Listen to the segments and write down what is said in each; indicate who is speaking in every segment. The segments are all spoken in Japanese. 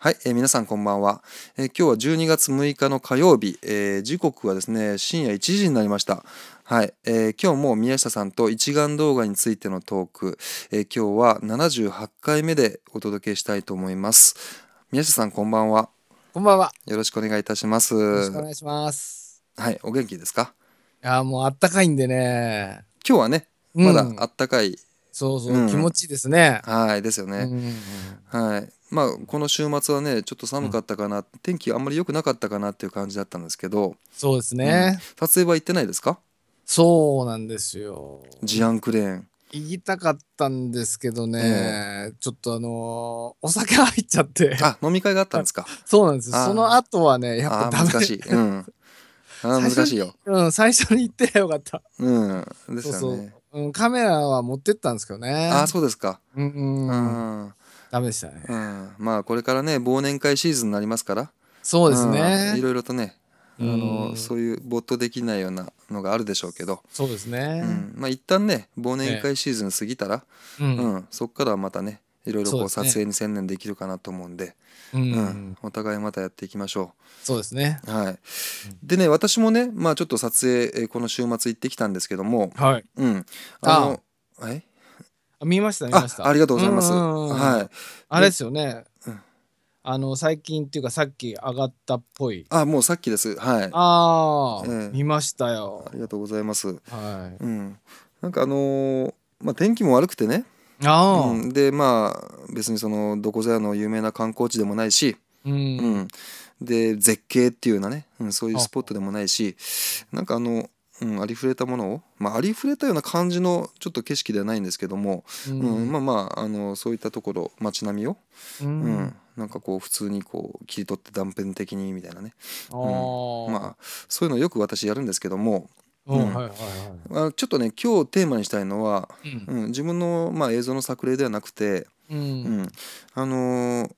Speaker 1: はい、えー、皆さんこんばんは、えー、今日は12月6日の火曜日、えー、時刻はですね、深夜1時になりました。はい、え今日も宮下さんと一眼動画についてのトーク、え今日は78回目でお届けしたいと思います。宮下さんこんばんは。こんばんは。よろしくお願いいたします。よろしくお願
Speaker 2: いします。
Speaker 1: はい、お元気ですか
Speaker 2: いや、もうあったかいんでね。今日はね、まだ
Speaker 1: あったかい、うん。そ
Speaker 2: うそう、うん、気持ちいいですね。
Speaker 1: はい、ですよね。うん、はい。まあ、この週末はねちょっと寒かったかな、うん、天気あんまり良くなかったかなっていう感じだったんですけど
Speaker 2: そうですね、うん、撮影は行ってないですかそうなんですよジアンクレーン行きたかったんですけどね、ちょっとあのー、お酒入っちゃってあ飲み会があったんですか そうなんですその後はねやっぱダメ難しい、うん、あ難しいようん最初に行ってよかった
Speaker 1: うんですよねそうそう、
Speaker 2: うん、カメラは持ってったんですけどねあそうですかうん、うんダメでしたね、
Speaker 1: うん、まあこれからね忘年会シーズンになりますから
Speaker 2: そうですね、うん、い
Speaker 1: ろいろとねあのそういう没頭できないようなのがあるでしょうけどそ
Speaker 2: うですね、うん、
Speaker 1: まあ一旦ね忘年会シーズン過ぎたら、うん、そっからはまたねいろいろこう撮影に専念できるかなと思うんで、うん、うん、お互いまたやっていきましょう。そうですね。はい。でね、私もね、まあちょっと撮影、この週末行ってきたんですけども、はい。うん。
Speaker 2: あの、あえ見ました見ましたありがとうございます、はい、あれですよね、あの最近っていうかさっき上がったっぽいあ
Speaker 1: もうさっきですはい
Speaker 2: あ
Speaker 1: あ、えー、見ましたよありがとうございますはい、うん、なんかあのー、まあ天気も悪くてねあ、うん、でまあ別にそのどこぞやの有名な観光地でもないし、うん、うん、で絶景っていうようなね、うん、そういうスポットでもないしなんかあのうん、ありふれたものを、まあ、ありふれたような感じのちょっと景色ではないんですけども、うん、うん、まあまああのそういったところ街並みを、うん、うん、なんかこう普通にこう切り取って断片的にみたいなね、
Speaker 2: うん、ま
Speaker 1: あそういうのよく私やるんですけども、うんはいはいはい、ちょっとね今日テーマにしたいのは、うん、うん、自分の、まあ、映像の作例ではなくて、うんあのー、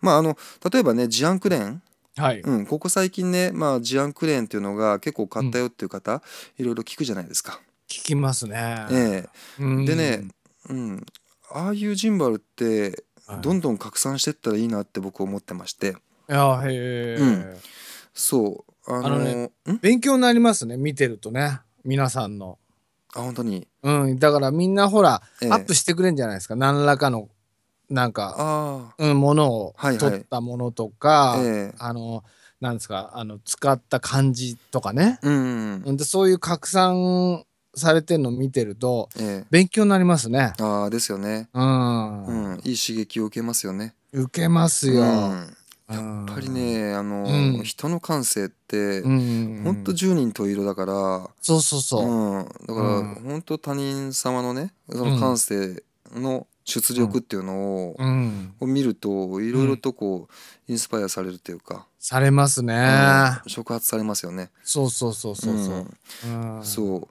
Speaker 1: まああの例えばねジアンクレーン、はい、うん、ここ最近ね、まあ、事案クレーンっていうのが結構買ったよっていう方、いろいろ聞くじゃないですか。
Speaker 2: 聞きますね。えでね、
Speaker 1: うん、ああいうジンバルってどんどん拡散してったらいいなって僕思ってまして。
Speaker 2: はい、へえ、うん、
Speaker 1: そうあのあのね
Speaker 2: 勉強になりますね見てるとね皆さんの。あ本当にうんだからみんなほら、アップしてくれんじゃないですか何らかのなんか、うん、ものを取ったものとか、はいはいえー、あのなんですかあの使った感じとかね、うん、うん、でそういう拡散されてるのを見てると、えー、勉強になりますね。ああ、ですよね、うん、うん、いい刺激を受けますよね。受けます
Speaker 1: よ。うんやっぱりねあの、うん、人の感性って、うんうんうん、ほんと1人十色だからそうそうそう、うん、だから、うん、ほんと他人様のねその感性の出力っていうのを,、うんを見るといろいろとこう、インスパイアされるというか
Speaker 2: されますね、触発されますよねそうそうそうそうそう、
Speaker 1: そ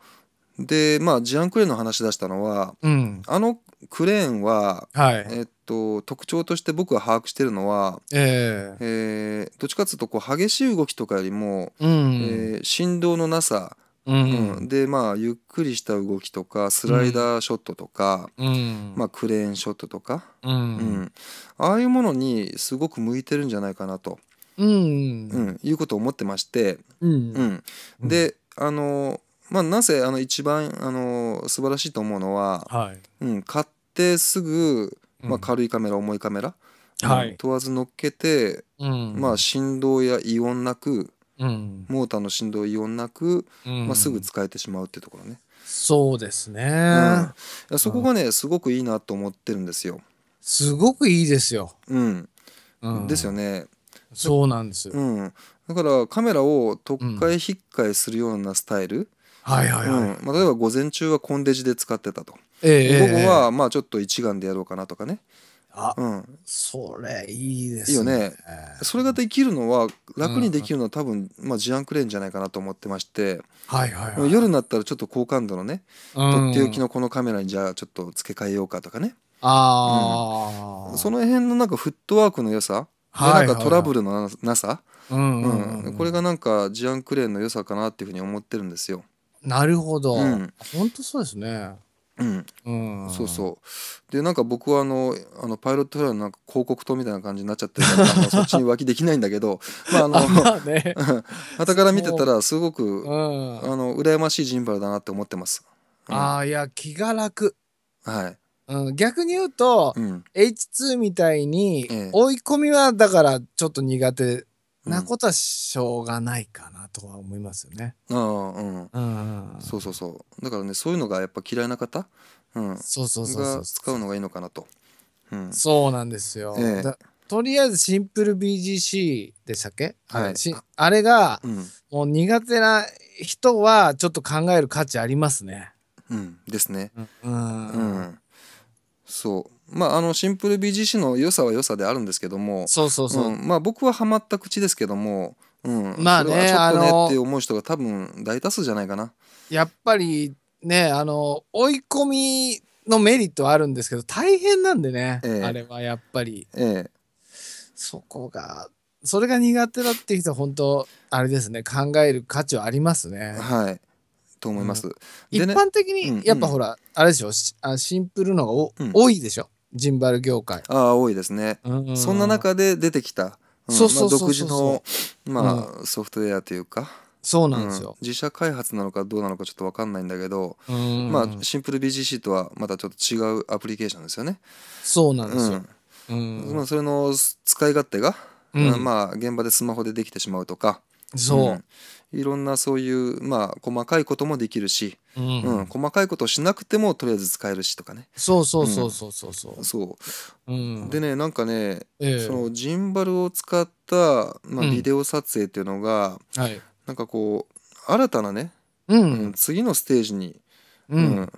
Speaker 1: うでまあジアンクレーンの話出したのは、うん、あのクレーンは、はいえっと特徴として僕が把握してるの
Speaker 2: は、え
Speaker 1: えどっちかっていうとこう激しい動きとかよりも、
Speaker 2: うんえ
Speaker 1: 振動のなさうん、でまあゆっくりした動きとかスライダーショットとか、うん、まあ、クレーンショットとか、
Speaker 2: うん、うん、
Speaker 1: ああいうものにすごく向いてるんじゃないかなと、
Speaker 2: うん
Speaker 1: いうことを思ってまして、
Speaker 2: うん
Speaker 1: であのまあなぜあの一番あの素晴らしいと思うのは、はい、うん、買ってすぐ、まあ、軽いカメラ重いカメラ、はい、問わず乗っけて、まあ、振動や異音なく、うん、モーターの振動異音なく、うん、まあ、すぐ使えてしまうっていうところね
Speaker 2: そうですね、
Speaker 1: うん、そこがね、すごくいいなと思ってるんですよすごくいいですよ、うん、ですよねそうなんですうん、だからカメラを特回引っかえするようなスタイル、はいはいはい、うんまあ、例えば午前中はコンデジで使ってたと、
Speaker 2: えー、午後は
Speaker 1: まあちょっと一眼でやろうかなとかね、あ、うん、それいいですね。いいよね。それができるのは楽にできるのは多分、うん、まあ、ジアンクレーンじゃないかなと思ってまして、
Speaker 2: はいはいはい、
Speaker 1: 夜になったらちょっと好感度のね、
Speaker 2: うん、とっておき
Speaker 1: のこのカメラにじゃあちょっと付け替えようかとかね。あうん、その辺のなんかフットワークの良さ、はい、なんかトラブルのなさ、
Speaker 2: こ
Speaker 1: れがなんかジアンクレーンの良さかなっていうふうに思ってるんですよ。
Speaker 2: なるほど、うん、本当そうですね。うん、そうそ
Speaker 1: うでなんか僕はあのあのパイロットフライのなんか広告塔みたいな感じになっちゃってるからそっちに浮気できないんだけど まああのはた、ね、から見てたらすごく、うん、あの羨ましいジンバルだなって思ってます、
Speaker 2: うん、ああいや気が楽はい、うん、逆に言うと、うん、H2 みたいに追い込みはだからちょっと苦手なことはしょうがないかなとは思いますよね。
Speaker 1: ああうんうんそうそうそうだからねそういうのがやっぱ嫌いな方、うん、
Speaker 2: そうそうそうそう使
Speaker 1: うのがいいのかなと。うん、
Speaker 2: そうなんですよ、ええ、とりあえずシンプル BGC でしたっけ、はい、あれが、もう苦手な人はちょっと考える価値ありますね。
Speaker 1: うん、ですね。うん、うん、そうまあ、あのシンプル BGC の良さは良さであるんですけどもそうそうそう、うん、まあ、僕はハマった口ですけども、うん、まあねちょっとねって思う人が多分大多数じゃないかな。
Speaker 2: やっぱりねあの追い込みのメリットはあるんですけど大変なんでね、ええ、あれはやっぱり、ええ、そこがそれが苦手だって人は本当あれですね考える価値はありますね。はいと思います、うんね、一般的にやっぱほら、うんうん、あれでしょあシンプルのがお、うん、多いでしょジンバル業界ああ多いですね、うんうん、そんな中で
Speaker 1: 出てきた、そうそう独自の、まあ、うん、ソフトウェアというかそうなんですよ、うん、自社開発なのかどうなのかちょっと分かんないんだけど、まあシンプル BGC とはまたちょっと違うアプリケーションですよね
Speaker 2: そうなんですよ、
Speaker 1: うんまあ、それの使い勝手が、うんまあ現場でスマホでできてしまうとかそう、いろんなそういうまあ細かいこともできるし、うん、うん、細かいことをしなくてもとりあえず使えるしとか
Speaker 2: ねそうそうそう
Speaker 1: そうそうそう、そう、うん、でねなんかね、えー、そのジンバルを使った、まあ、ビデオ撮影っていうのが、うん、はい、なんかこう新たなね、うん、うん、次のステージに、うん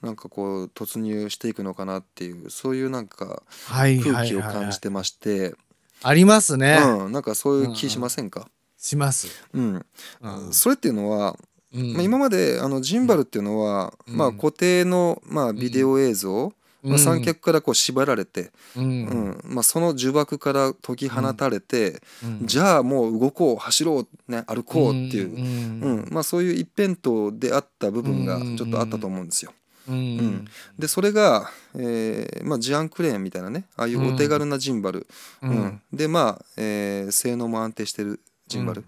Speaker 1: なんかこう突入していくのかなっていうそういうなんか
Speaker 2: 空気を感じ
Speaker 1: てまして、はいはいはいはい、ありますね、うん、なんかそういう気しませんか、します。うん、うん、それっていうのは、まあ、今まであのジンバルっていうのは、まあ、固定の、まあ、ビデオ映像、まあ、三脚からこう縛られて、うんまあ、その呪縛から解き放たれて、じゃあもう動こう走ろう、ね、歩こうっていう、うんまあ、そういう一辺倒であった部分がちょっとあったと思うんですよ。うん、でそれが、えーまあ、ジアンクレーンみたいなねああいうお手軽なジンバル、うんでまあ、えー、性能も安定してるジンバル、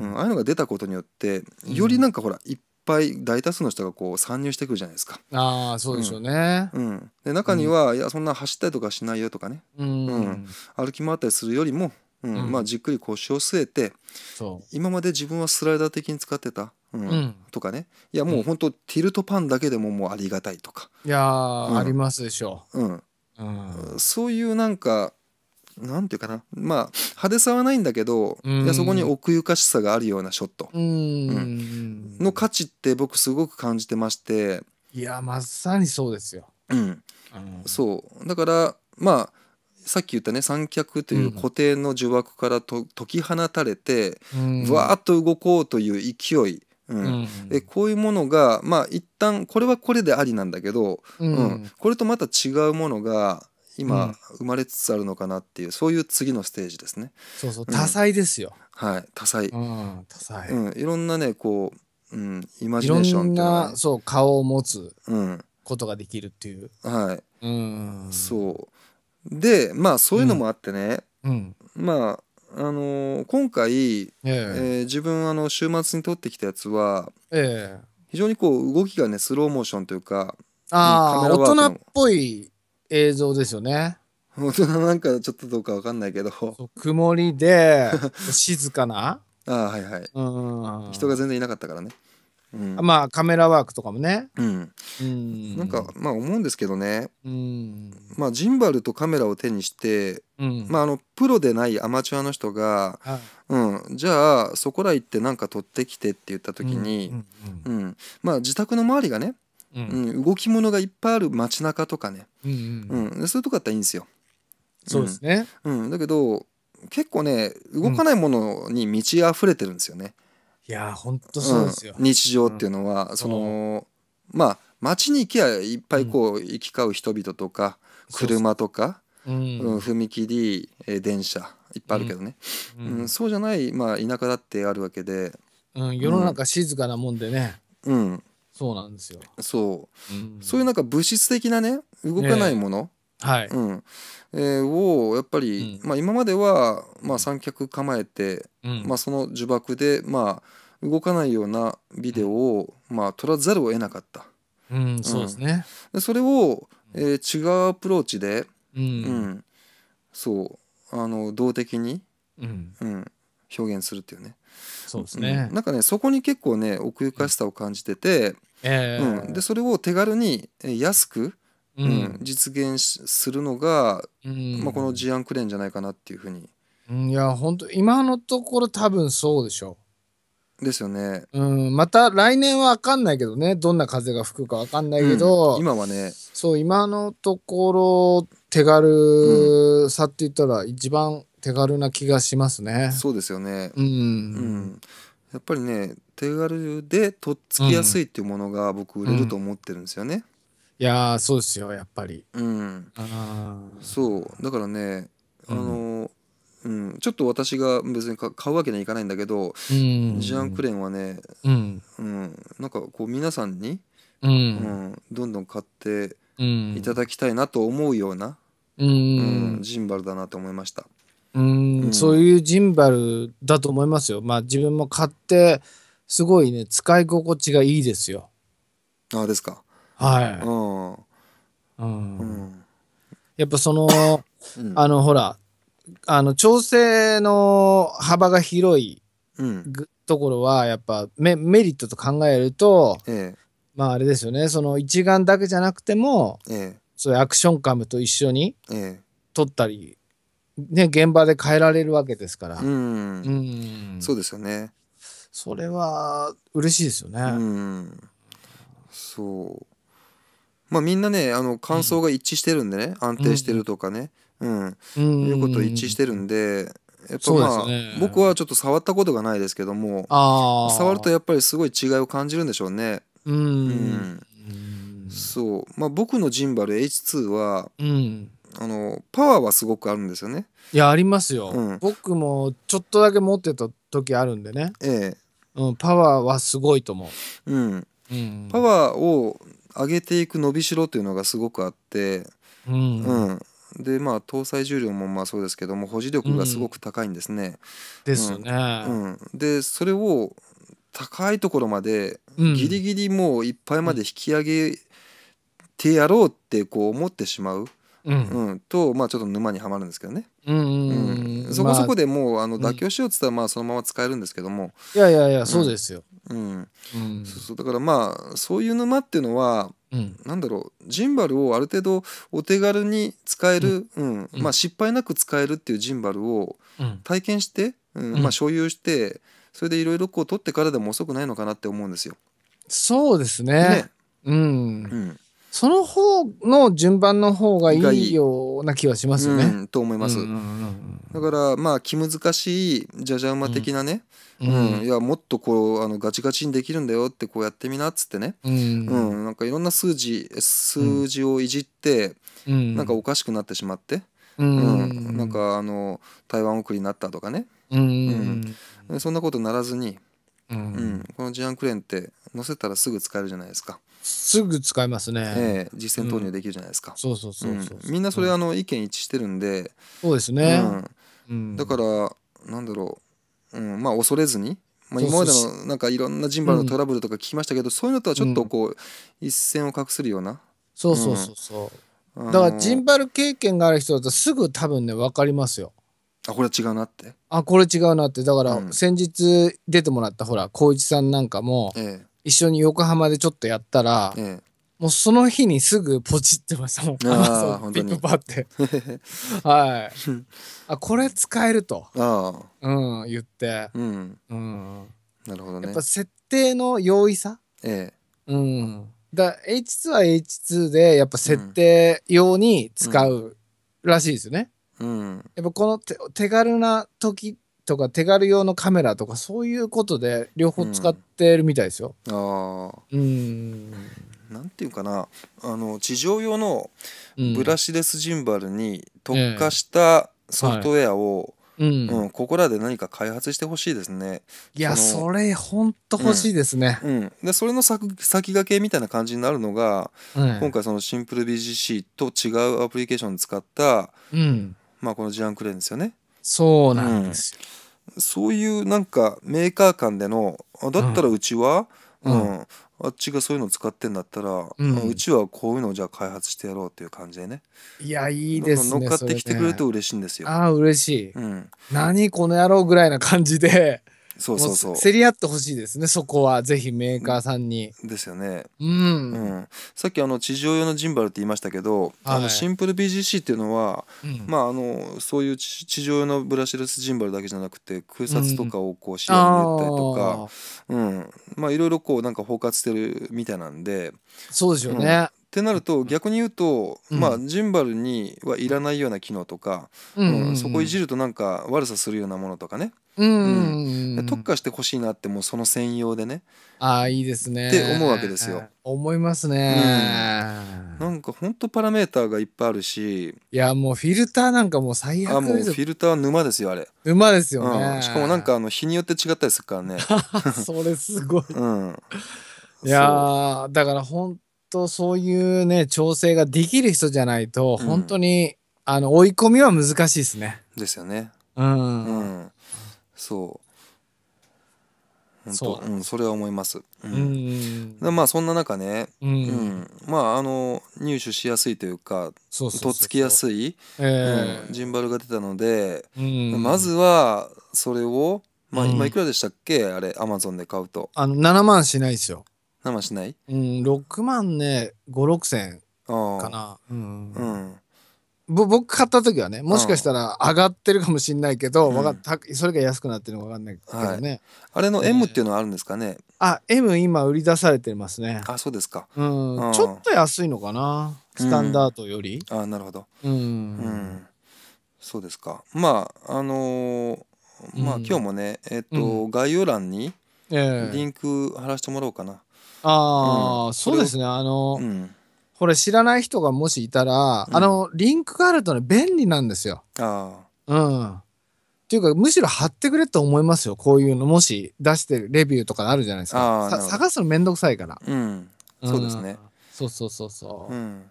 Speaker 1: うん、うん、ああいうのが出たことによってよりなんかほらいっぱい大多数の人がこう参入してくるじゃないですか。
Speaker 2: ああそうでしょうね。うん、で中には、いやそん
Speaker 1: な走ったりとかしないよとかね、
Speaker 2: うん
Speaker 1: 歩き回ったりするよりも、うんまあ、じっくり腰を据えて今まで自分はスライダー的に使ってた。うんうん、とかねいやもう本当、うん、ティルトパンだけでももうありがたいとか
Speaker 2: いや、ありますでしょ
Speaker 1: う、うんそういうなんかなんていうかなまあ派手さはないんだけど、いやそこに奥ゆかしさがあるようなショット、
Speaker 2: うん、
Speaker 1: の価値って僕すごく感じてまして
Speaker 2: いやまさにそうですよ、
Speaker 1: うん、そうだからまあさっき言ったね三脚という固定の呪縛からと、解き放たれて、わっと動こうという勢い、うん、うん、こういうものがまあ一旦これはこれでありなんだけど、うん、うん、これとまた違うものが今生まれつつあるのかなっていう、うん、そういう次のステージですね。そうそう多彩ですよ。うん、はい多彩。多
Speaker 2: 彩。うんい
Speaker 1: ろんなねこう、うん、イマジネーションっていうのは、そう顔を持つ
Speaker 2: ことができるっていう。
Speaker 1: はい。うんそうでまあそういうのもあってね、うんまああのー、今回、ええ自分あの週末に撮ってきたやつは、ええ、非常にこう動きがねスローモーションというかああ大人っ
Speaker 2: ぽい映像ですよね。
Speaker 1: 大人なんかちょっとどうかわかんないけど。
Speaker 2: 曇りで、静かなああ、はいはい。うん。人が全然いなかったからね。うん、まあカメラワークとかもね、
Speaker 1: うん、うん、
Speaker 2: なんかまあ思うんですけどね、うん、
Speaker 1: まあジンバルとカメラを手にして、うん、まああのプロでないアマチュアの人が、はい、うん、じゃあそこら行って何か撮ってきてって言った時に、うん、うん、まあ自宅の周りがねうん、動き物がいっぱいある街中とかね、うんうんそういうとこだったらいいんですよ。そうですね、うんだけど結構ね動かないものに満ち溢れてるんですよね。
Speaker 2: いやほんとそうですよ、
Speaker 1: 日常っていうのは、そのまあ街に行きゃいっぱいこう行き交う人々とか車とか、うん踏切、え電車いっぱいあるけどね、うんそうじゃない、まあ、田舎だってあるわけで、
Speaker 2: うん、世の中静かなもんでね、うんそうなんですよ
Speaker 1: そう、うん、
Speaker 2: そういうなんか物質的なね動かないも
Speaker 1: の、えはいうんえー、をやっぱり、うん、まあ、今までは、まあ、三脚構えて、うん、まあ、その呪縛で、まあ、動かないようなビデオを、まあ、撮らざるを得なかった、
Speaker 2: うんそうですね
Speaker 1: でそれを、えー、違うアプローチで、うんうん、そうあの動的に、うんうん、表現するっていうねそうですね、うん、なんかねそこに結構ね奥ゆかしさを感じてて、
Speaker 2: えー、うん、で
Speaker 1: それを手軽に安く、うん、うん、実現するのが、うんまあ、この事案クレーンじゃないかなっていうふうに。
Speaker 2: いや本当今のところ多分そうでしょう。ですよね。うんまた来年は分かんないけどねどんな風が吹くか分かんないけど、うん、今はねそう今のところ手軽さって言ったら一番手軽な気がしますね。そうですよね。うん、うんやっぱりね手
Speaker 1: 軽でとっつきやすいっていうものが僕売れると思ってるんですよね。
Speaker 2: いやそうで
Speaker 1: すよやっぱり。うんあそうだからねあのー、うん、ちょっと私が別に買うわけにはいかないんだけど、う
Speaker 2: ん、ジアン
Speaker 1: クレンはね、うん、うん、なんかこう皆さんに、うん、うん、どんどん買っていただきたいなと思うような、
Speaker 2: うん
Speaker 1: ジンバルだなと思いました。
Speaker 2: うん、そういうジンバルだと思いますよ。まあ自分も買って、すごいね、使い心地がいいですよ。ああですか。はい。うん。うん。やっぱその、うん、あの、ほら、あの、調整の幅が広いところは、やっぱメメリットと考えると、ええ、まああれですよね、その一眼だけじゃなくても、ええ、そういうアクションカムと一緒に撮ったり、ね、現場で変えられるわけですから。うん。うんそうですよね。それは
Speaker 1: 嬉しいですよね。うん。そう。まあみんなね、あの、感想が一致してるんでね、うん、安定してるとかね、うん。うん。いうこと一致してるんで、やっぱまあ、ね、僕はちょっと触ったことがないですけども、触るとやっぱりすごい違いを感じるんでしょうね。
Speaker 2: うん。うん
Speaker 1: そうまあ、僕のジンバル H2 は、うん、あのパワーはすごくあるんですよね。
Speaker 2: いやありますよ、うん僕もちょっとだけ持ってた時あるんでね、ええうん、パワーは
Speaker 1: すごいと思うん、う、ん、パワーを上げていく伸びしろというのがすごくあって、
Speaker 2: うんう
Speaker 1: ん、でまあ搭載重量もまあそうですけども保持力がすごく高いんですね。
Speaker 2: ですよね、う
Speaker 1: ん、でそれを高いところまでギリギリもういっぱいまで引き上げてやろうってこう思ってしまう、うん、うん、と、まあ、ちょっと沼にはまるんですけどね、うん、うん、そこそこでもう、まあ、あの妥協しようっつったら、まあ、そのまま使えるんですけどもいやいやいや、そうですよ、うんうんそうそうだからまあそういう沼っていうのは、うん、なんだろうジンバルをある程度お手軽に使える、うんまあ、失敗なく使えるっていうジンバルを体験して、うんまあ、所有してそれでいろいろこう取ってからでも遅くないのかな
Speaker 2: って思うんですよ。そうですね。ねうん、うんその方の順番の方がいいような気はしますよね。うん、と
Speaker 1: 思います。だからまあ気難しいじゃじゃ馬的なね、うん、うん、いやもっとこうあのガチガチにできるんだよってこうやってみなっつってね、
Speaker 2: うん、う
Speaker 1: ん、なんかいろんな数字数字をいじって、うん、なんかおかしくなってしまって、
Speaker 2: うん、
Speaker 1: なんかあの台湾送りになったとかね、うんそんなことならずに、うんこのジアンクレーンって乗せたらすぐ使えるじゃないですか。
Speaker 2: すぐ使えますね、ええ、実践投入できるじゃないですか、うん、そうそうそうそう、
Speaker 1: うん、みんなそれあの意見一致してるんで
Speaker 2: そうですね、う
Speaker 1: ん、だからなんだろう、うん、まあ恐れずに、
Speaker 2: まあ、今までの
Speaker 1: なんかいろんなジンバルのトラブルとか聞きましたけど、そういうのとはちょっとこう、一線を画するような
Speaker 2: そうそうそう
Speaker 1: そう、だからジン
Speaker 2: バル経験がある人だとすぐ多分ね分かりますよあこれ違うなってあこれ違うなってだから先日出てもらったほら光一さんなんかも、ええ一緒に横浜でちょっとやったら、ええ、もうその日にすぐポチってましたもん。ああ、ビッグパって。はい。あ、これ使えると。うん、言って。うん。うん。なるほどね。やっぱ設定の容易さ。ええ。うん。だ H2 は H2 でやっぱ設定用に使うらしいですよね。うん、やっぱこの手手軽な時とか手軽用のカメラとかそういうことで両方使ってるみたいですよ。うん、あうんなんていうかなあの地上用
Speaker 1: のブラシレスジンバルに特化したソフトウェアを、
Speaker 2: うん、こ
Speaker 1: こらで何か開発してほしいですね。いやそ
Speaker 2: れほんと欲しいですね。うん、うん、
Speaker 1: でそれの先先駆けみたいな感じになるのが、うん、今回そのシンプル BGC と違うアプリケーションを使った、うん、まあこのジアンクレーンですよね。そうなんですよ。そういうなんかメーカー間でのだったらうちは、うん、うん、あっちがそういうの使ってんだったら、うん、うちはこういうのをじゃあ開発してやろうっていう感じでね
Speaker 2: いやいいですね乗っかってきてくれると
Speaker 1: 嬉しいんですよ、ね、
Speaker 2: ああ嬉しい、うん、何この野郎ぐらいな感じでそうそうそう。競り合ってほしいですね、そこは。ぜひメーカーさんに。ですよね。うん。う
Speaker 1: ん、さっきあの、地上用のジンバルって言いましたけど、はい、あのシンプル BGC っていうのは、うん、まあ、あの、そういう地上用のブラシレスジンバルだけじゃなくて、空撮とかをこう、視野に入たりとか、うん、うん、まあ、いろいろこう、なんか包括してるみたいなんで。
Speaker 2: そうですよね。
Speaker 1: ってなると逆に言うと、うん、まあジンバルにはいらないような機能とか、うん、うん、そこいじるとなんか悪さするようなものとかね、うん特化してほしいなってもうその専用でね
Speaker 2: ああいいですねって思うわけですよ思いますね、うん、なんかほんと
Speaker 1: パラメーターがいっぱいあるしいやもうフィルターなんかもう最悪あもうフィルターは沼ですよあれ
Speaker 2: 沼ですよね、うん、しかもなん
Speaker 1: かあの日によって違ったりするからね
Speaker 2: それすごい、うん、いやだから本当とそういうね、調整ができる人じゃないと、本当に、うん、あの、追い込みは難しいですね。ですよね。うん。うん、そう。そう、うん、それは思いま
Speaker 1: す。うん。うんまあ、そんな中ね、うん、まあ、あの、入手しやすいというか、そうとっつきやすい、えージンバルが出たので、うん、まずは、それを、まあ、今いくらでしたっけ、あれ、アマゾンで買うと。
Speaker 2: あの、7万しないですよ。生しないうん、6万ね、5、6千かか。な。うん。うん。ぼ僕買った時はね、もしかしたら上がってるかもしれないけど、うんわかたそれが安くなってるのかわかんないけどね。あれの M っていうのはあるんですかね。あ、M 今売り出されてますね。あ、そうですか。
Speaker 1: うんちょっと
Speaker 2: 安いのかな、スタンダー
Speaker 1: ドより。あ、なるほど。
Speaker 2: うん。うん。
Speaker 1: そうですか。まあ、あのーまあ今日もね、えっと、う概要欄にええリンク貼ら
Speaker 2: せてもらおうかな。ああ、うん、そうですね。あの、うん、これ知らない人がもしいたら、うん、あの、リンクがあるとね、便利なんですよ。ああ。うん。っていうか、むしろ貼ってくれと思いますよ。こういうの、もし出してるレビューとかあるじゃないですか。探すのめんどくさいから。うん。そうですね。そうそうそうそう。うん。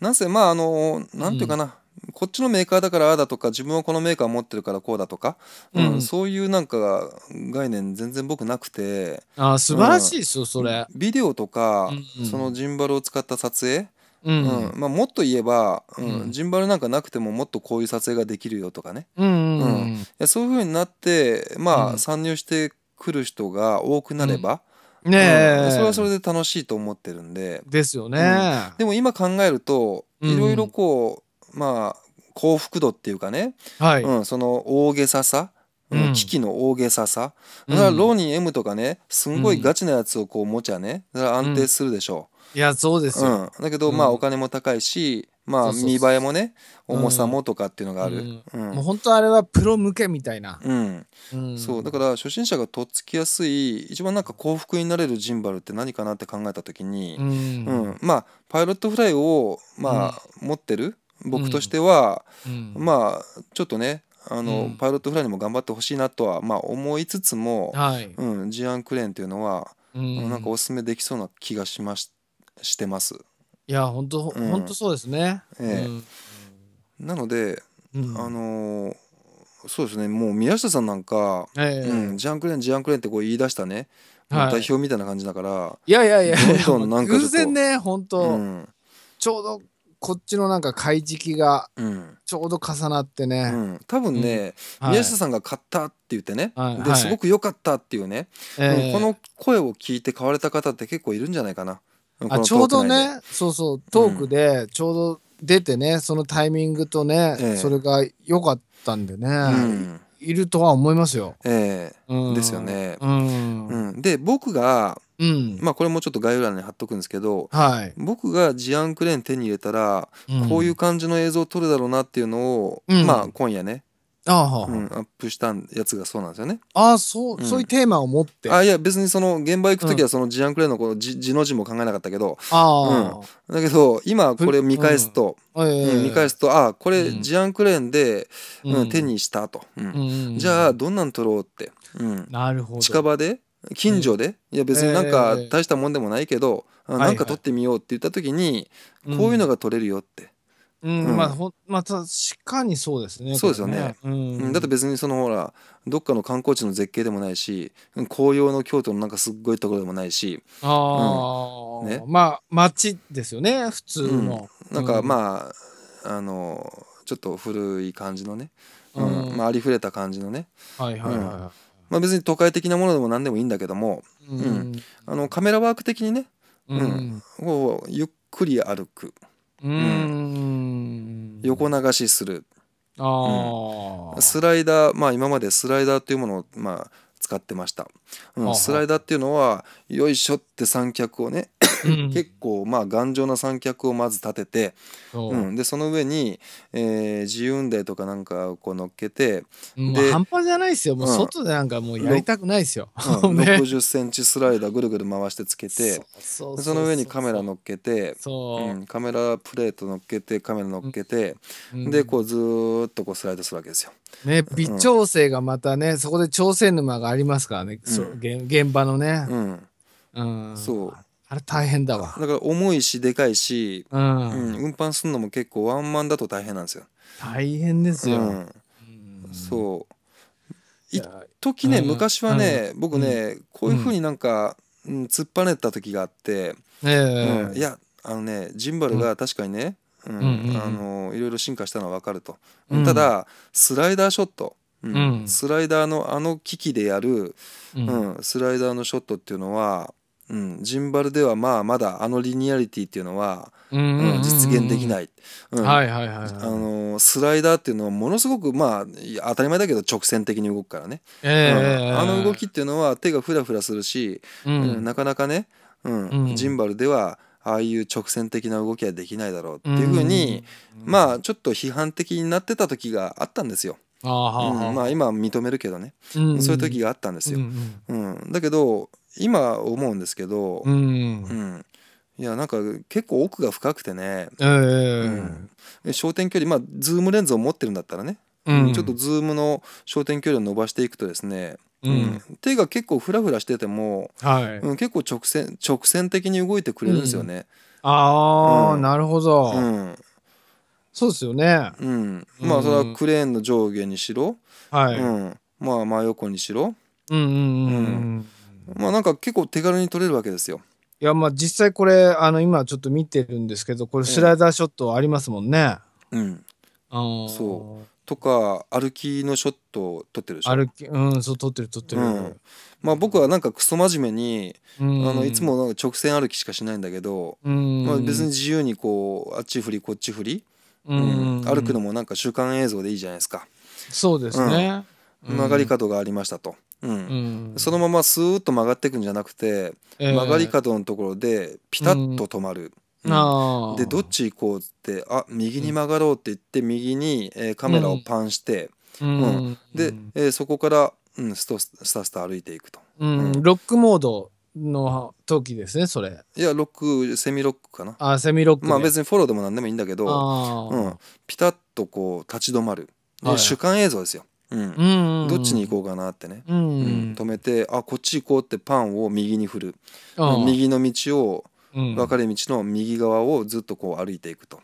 Speaker 1: なんせ、まあ、あの、なんていうかな。こっちのメーカーだからああだとか自分はこのメーカー持ってるからこうだとか、うん、うん、そういうなんか概念全然僕なくてあ素晴らしいですよ、うん、それビデオとか、うんうん、そのジンバルを使った撮影、うんうん、まあ、もっと言えば、うん、ジンバルなんかなくてももっとこういう撮影ができるよとかね、うんうんうん、そういうふうになって、まあ、参入してくる人が多くなれば、ね
Speaker 2: それはそれ
Speaker 1: で楽しいと思ってるんでですよね、でも今考えるといろいろこう、まあ幸福度っていうかね、はい、うん、その大げささ、うん、危機の大げささ、うん、だからローニン M とかねすんごいガチなやつをこう持ちゃね安定するでしょう、
Speaker 2: うん、いやそうですよ、だけどまあ
Speaker 1: お金も高いし、まあ見栄えもね重さもとかっていうのがある、うんもう
Speaker 2: 本当あれはプロ向けみたいな、う
Speaker 1: んそうだから初心者がとっつきやすい一番なんか幸福になれるジンバルって何かなって考えた時に、うんまあパイロットフライを、まあ持ってる僕としては、まあちょっとねあの、うん、パイロットフライにも頑張ってほしいなとは、まあ、思いつつも、はい、うん、ジアンクレーンっていうのは、うん、なんかおすすめできそうな気がしまししてます。
Speaker 2: いや本当、うん、本当そうですね。ええ、う
Speaker 1: ん、なので、あのー、そうですねもう宮下さんなんか、ええ、うん、ジアンクレーンジアンクレーンってこう言い出したね、はい、代表みたいな感じだからいやいやいやどんどんなんか偶然
Speaker 2: ね本当、うん、ちょうどこっちのなんか買い時期がちょうど重なってね、うん多分ね、うん、宮下さんが買ったって
Speaker 1: 言ってね、はい、ですごく
Speaker 2: 良かったっていうね、
Speaker 1: はい、この声を聞いて買われた方って結構いるんじゃないかな。あちょうどね
Speaker 2: そうそうトークでちょうど出てね、そのタイミングとね、えそれが良かったんでね。いるとは思いますよ。
Speaker 1: ええーうん、ですよね。うん、うん、で僕がうん、まあこれもちょっと概要欄に貼っとくんですけど、はい、僕がジアンクレーン手に入れたら、うん、こういう感じの映像を撮るだろうなっていうのを、うん、まあ今夜ねあうん、アップしたやつがそうなんですよね。
Speaker 2: ああそう、そういうテーマを持ってあ
Speaker 1: いや別にその現場行く時はそのジアンクレーンのこの字字の字も考えなかったけどあ、うん、だけど今これ見返すと、
Speaker 2: うん見返
Speaker 1: すとああこれジアンクレーンで、うん手にしたと、
Speaker 2: うんじ
Speaker 1: ゃあどんなん撮ろうって、う
Speaker 2: ん、なるほど近
Speaker 1: 場で近所で、いや別になんか大したもんでもないけど、えなんか撮ってみようって言った時に、こういうのが撮れるよって。
Speaker 2: うん、うん、まあほまあ確かにそうですね。そうですよね。ねうん、だって
Speaker 1: 別にそのほらどっかの観光地の絶景でもないし、紅葉の京都のなんかすっごいところでもないし、
Speaker 2: ああ、うん、ね、まあ町ですよね普通の、うん、なんか
Speaker 1: まあ、あのちょっと古い感じのね、うんまあありふれた感じのね、はいはいはい、まあ、別に都会的なものでも何でもいいんだけども、うん、うん、あのカメラワーク的にね、うん、うん、こうゆっくり歩く、うん、横流しする
Speaker 2: あ、
Speaker 1: うん、スライダーまあ今までスライダーというものをまあ使ってました、うん、スライダーっていうのはよいしょって三脚をね結構まあ頑丈な三脚をまず立てて、うん、でその上に、えー、自由運転とかなんかこう乗っけて半端
Speaker 2: じゃないですよもう外でなんかもうやりたくないですよ、うん ね、6
Speaker 1: 0ンチスライダーぐるぐる回してつけて
Speaker 2: その上
Speaker 1: にカメラ乗っけてう、うん、カメラプレート乗っけてカメラ乗っけて、うん、でこうずっとこうスライドするわけですよ。
Speaker 2: ね、微調整がまたね、うん、そこで調整沼がありますからね、うん、現場のね。うん、うん、そうあれ大変だわ
Speaker 1: だから重いしでかいし、うん、うん、運搬するのも結構ワンマンだと大変なんですよ
Speaker 2: 大変ですよ、うん、そう
Speaker 1: 一時ね、昔はね、僕ね、こういうふうになんか、うん、突っぱねた時があって、
Speaker 2: うんい
Speaker 1: やあのねジンバルが確かにね、
Speaker 2: うんあ
Speaker 1: のいろいろ進化したのは分かると、ただスライダーショット、うんスライダーのあの機器でやる、うんスライダーのショットっていうのはうん、ジンバルではまあまだあのリニアリティっていうのは、うん、実現できない、うん、はいはいはい、あのスライダーっていうのはものすごくまあ当たり前だけど直線的に動くからね、
Speaker 2: えー、うん、あの動
Speaker 1: きっていうのは手がフラフラするし、うん、うん、なかなかね、うんジンバルではああいう直線的な動きはできないだろうっていうふうに、まあちょっと批判的になってた時があったんですよ。
Speaker 2: あははうん、ま
Speaker 1: あ今認めるけどね、うんそういう時があったんですよ。う
Speaker 2: ん、
Speaker 1: うん、だけど今思うんですけど、うん、
Speaker 2: うん、
Speaker 1: いやなんか結構奥が深くてね、
Speaker 2: えー
Speaker 1: うん、焦点距離まあズームレンズを持ってるんだったらね、うん、ちょっとズームの焦点距離を伸ばしていくとですねうん、手が結構フラフラしてても、はいうん、結構直線直線的に動いてくれるんですよね。うん、
Speaker 2: ああ、なるほど、そうですよね。まあそれはクレ
Speaker 1: ーンの上下にしろ、はいまあ、真横にしろ、うんうんうんまあなんか結構手軽に取れるわけですよ。
Speaker 2: いやまあ実際これあの今ちょっと見てるんですけどこれスライダーショットありますもんね。
Speaker 1: うん。そうとか歩きのショット撮ってるでしょ。歩
Speaker 2: きうんそう撮ってる撮ってる。うん、
Speaker 1: まあ僕はなんかクソ真面目に、
Speaker 2: うん、あのいつ
Speaker 1: も直線歩きしかしないんだけど、うん、まあ別に自由にこうあっち振りこっち振り、
Speaker 2: うん歩くの
Speaker 1: もなんか週刊映像でいいじゃないですか。
Speaker 2: そうですね。曲がり
Speaker 1: 角がありましたと。
Speaker 2: うん、
Speaker 1: そのままスーッと曲がっていくんじゃなくて、えー、曲がり角のところでピタッと止まる。うん、でどっち行こうってあ右に曲がろうって言って右に、えー、カメラをパンして、うん、うん、で、えー、そこから、うん、ストスタスタ歩いていくと、
Speaker 2: うん、ロックモードの時ですねそれ
Speaker 1: いやロックセミロックかなあセミロック、ね、まあ別にフォローでも何でもいいんだけど、うん、ピタッとこう立ち止まる、はい、主観映像ですよどっちに行こうかなってね、止めてあこっち行こうってパンを右に振る右の道を分かれ道の右側をずっとこう歩いていくと。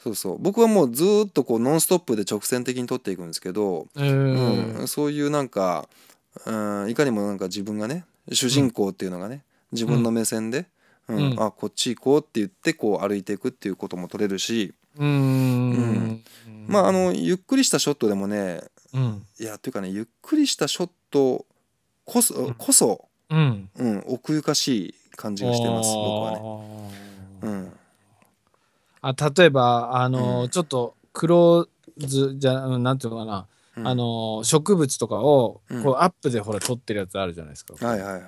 Speaker 1: そうそう僕はもうずっとこうノンストップで直線的に取っていくんですけど、うん、そういうなんか、うん、いかにもなんか自分がね主人公っていうのがね、自分の目線で、うんあこっち行こうって言ってこう歩いていくっていうことも取れるし、
Speaker 2: うん、
Speaker 1: まああのゆっくりしたショットでもね、うん、いやというかねゆっくりしたショットこそこそ、うんうん、奥ゆかしい感じがしてます僕はね。うん、
Speaker 2: あ例えばあの、うん、ちょっとクローズじゃなんていうのかな、うん、あの植物とかをこうアップでほら撮ってるやつあるじゃないですか。はいはいはい、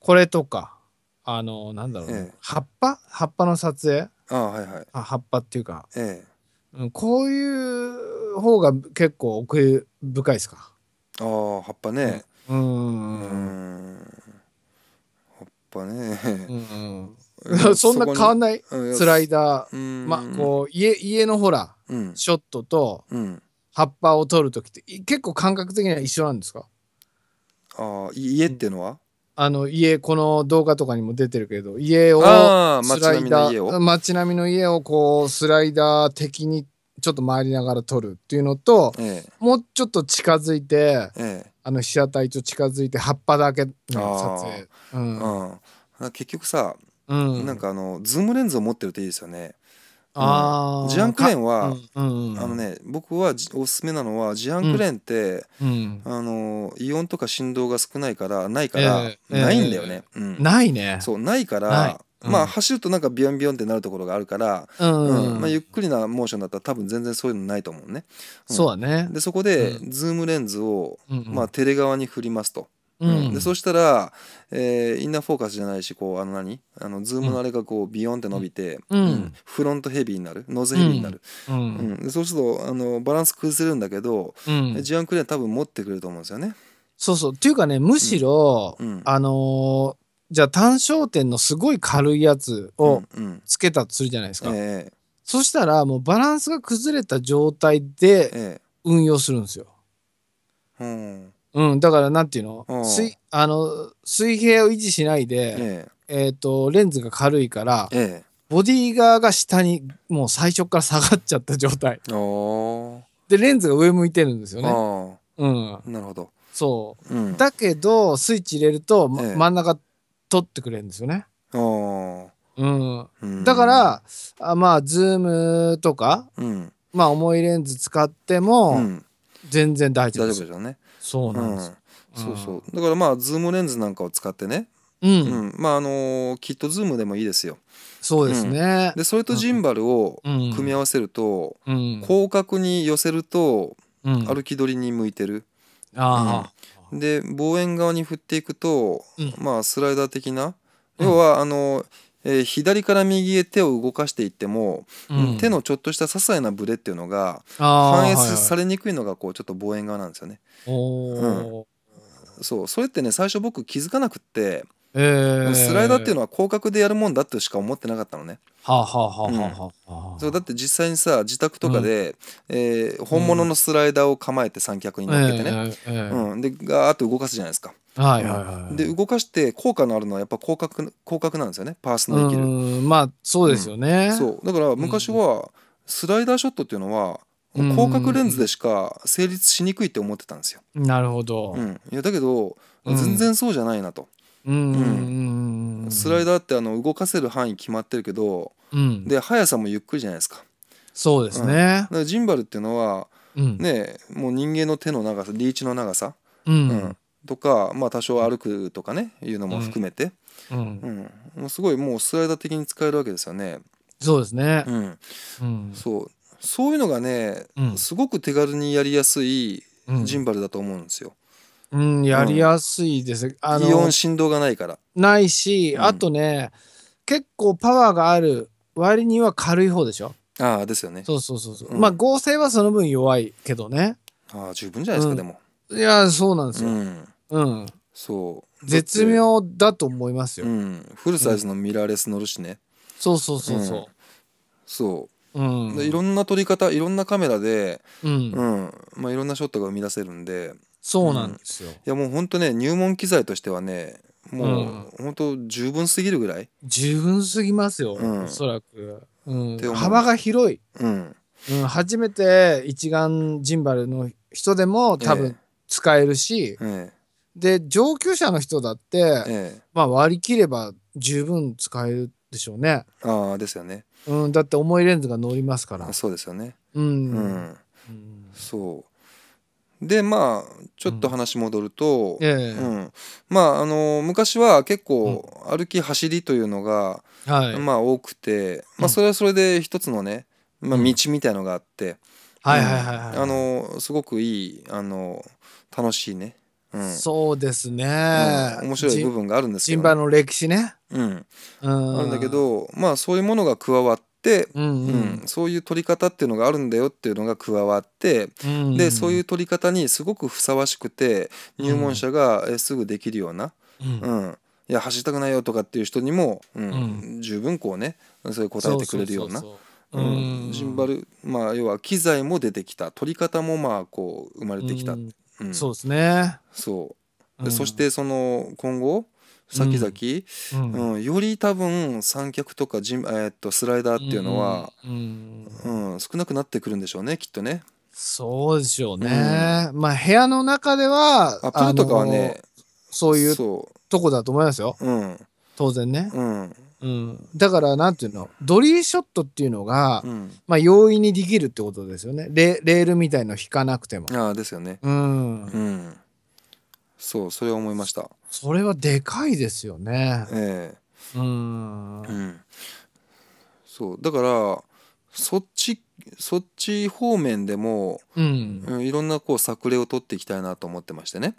Speaker 2: これとかあのなんだろう、ねええ、葉っぱ葉っぱの撮影あはいはい。あ葉っぱっていうか、えうんこういう方が結構奥深いですか。ああ、葉っぱね。うん。うん葉っぱね。うん、そんな変わんないスライダー。うんまあこう家家のほらう。ん。ショットとうん。葉っぱを取る時ってい結構感覚的には一緒なんですかあい家っていうのはあの家この動画とかにも出てるけど家をスライダー街並みの家をこうスライダー的にちょっと回りながら撮るっていうのと、ええ、もうちょっと近づいて、え、あの被写体と近づいて葉っぱだけの撮影、
Speaker 1: うん、うん、結局さ、うん、なんかあのズームレンズを持ってるといいですよね
Speaker 2: あジアンクレーンは、あの
Speaker 1: ね僕はおすすめなのはジアンクレーンって、あのイオンとか振動が少ないからないから、ないんだよね、ないねそうないからまあ走るとなんかビヨンビヨンってなるところがあるから、うんまあ、ゆっくりなモーションだったら多分全然そういうのないと思うね、そうだねでそこでズームレンズを、まあ、テレ側に振りますと、うん、でそしたら、えー、インナーフォーカスじゃないしこうあの何あのズームのあれがこうビヨンって伸びて、うん、フロントヘビーになるノーズヘビーになる、うんうん、そうするとあのバランス崩れるんだけど、うん、
Speaker 2: ジアンクリ多分持って
Speaker 1: くれると思うんですよね。
Speaker 2: そうそうっていうかねむしろ、あのー、じゃあ単焦点のすごい軽いやつをつけたとするじゃないですか、うんうんえー、そしたらもうバランスが崩れた状態で運用するんですよ。えー、うんうん、だからなんていうの,、水あの水平を維持しないで、ええーとレンズが軽いからえボディ側が下にもう最初から下がっちゃった状態でレンズが上向いてるんですよね。うん、なるほど、そうん、だけどスイッチ入れると、まえ真ん中取ってくれるんですよね。うん、だか、ら、あまあズームとか、うんまあ、重いレンズ使ってもうん、全
Speaker 1: 然大丈夫大丈夫でですよねそうなんです、うん、そうそうだからまあズームレンズなんかを使ってね、うん、うん、まああのー、きっとズームでもいいですよそうですね、でそれとジンバルを組み合わせると、
Speaker 2: 広
Speaker 1: 角に寄せると歩き取りに向いてる、ああで望遠側に振っていくと、まあスライダー的な要はあのーえー、左から右へ手を動かしていっても、うん、手のちょっとした些細なブレっていうのが反映されにくいのがこうちょっと望遠側なんですよね。うん、そうそれってね最初僕気づかなくって、
Speaker 2: えー、スライダーっていうの
Speaker 1: は広角でやるもんだってしか思ってなかったのね。
Speaker 2: はあはあはは
Speaker 1: あ、うん、そうだって実際にさ自宅とかで、うん、えー、本物のスライダーを構えて三脚に乗っけてね、うん、うん、でガーッと動かすじゃないですか。
Speaker 2: はいはいは
Speaker 1: い、で動かして効果のあるのはやっぱ広角広角なんですよねパースのできる
Speaker 2: まあそうですよね、うん、そう
Speaker 1: だから昔はスライダーショットっていうのは、広角レンズでしか成立しにくいって思ってたんですよ
Speaker 2: なるほど、うん、
Speaker 1: いやだけど全然そうじゃないなと、うんスライダーってあの動かせる範囲決まってるけど、うん、で速さもゆっくりじゃないですかそうですね、うん、ジンバルっていうのは、うん、ねもう人間の手の長さリーチの長さ、うんとか、まあ、多少歩くとかねいうのも含めて、うんうんもうすごいもうスライダー的に使えるわけですよね。
Speaker 2: そうですね、うんそう
Speaker 1: そういうのがね、すごく手軽にやりやすいジンバルだと思うんですよ。
Speaker 2: うん、やりやすいです。あのイオン振
Speaker 1: 動がないから。
Speaker 2: ないし、あとね、結構パワーがある割には軽い方でしょ。ああですよね。
Speaker 1: そうそうそうそう。ま
Speaker 2: あ合成はその分弱いけどね。
Speaker 1: ああ十分じゃないですか、でも。い
Speaker 2: やそうなんですよ。うん
Speaker 1: うんそう絶妙
Speaker 2: だと思いますよ、うんフルサイズ
Speaker 1: のミラーレス乗るしね、そうそうそうそうそう、うん、いろんな撮り方いろんなカメラで、うんうんまあ、いろんなショットが生み出せるんでそうなんですよ、いやもうほんとね入門機材としてはねもう、ほんと十分すぎるぐらい
Speaker 2: 十分すぎますよ、うんおそらく、うん幅が広い、うんうん、初めて一眼ジンバルの人でも多分使えるし、ええで、上級者の人だって、ええ、まあ割り切れば十分使えるでしょうね。
Speaker 1: ああ、ですよね。
Speaker 2: うん、だって重いレンズが乗りますから。
Speaker 1: そうですよね。うん。うん、そう。で、まあ、ちょっと話戻ると、うん、えうん、まあ、あの、昔は結構歩き走りというのが、うん、まあ多くて、まあそれはそれで一つのね、まあ道みたいのがあって、はいはいはい、はい、あの、すごくいい、あの、楽しいね、
Speaker 2: そうですね、うん、面白い部分があるんですけど、ね、ジンの歴史ね、うん、うんあるんだけどまあそういうものが加わって、うんうん
Speaker 1: そういう取り方っていうのがあるんだよっていうのが加わって、うんうん、でそういう取り方にすごくふさわしくて入門者がえすぐできるような、うんいや走りたくないよとかっていう人にも、うん十分こうねそういう答えてくれるような。そうそうそうそううん、ジンバル、まあ、要は機材も出てきた取り方もまあこう生まれてきた、うん、うん、
Speaker 2: そうですねそう、うん、そし
Speaker 1: てその今後先々、うん、うん、より多分三脚とかジえー、っとスライダーっていうのは、うん少なくなってくるんでしょうねきっとね。そうでしょうね。
Speaker 2: まあ部屋の中ではアップルとかはねそういうとこだと思いますよ。うん、当然ね。うんうん、だからなんていうのドリーショットっていうのが、うん、まあ、容易にできるってことですよねレレールみたいの引かなくてもああですよね、うん、うん、そうそれは思いましたそれはでかいですよね
Speaker 1: ええー、うん、そうだからそっちそっち方面でも、うん、いろんなこう作例を取っていきたいなと思ってましてね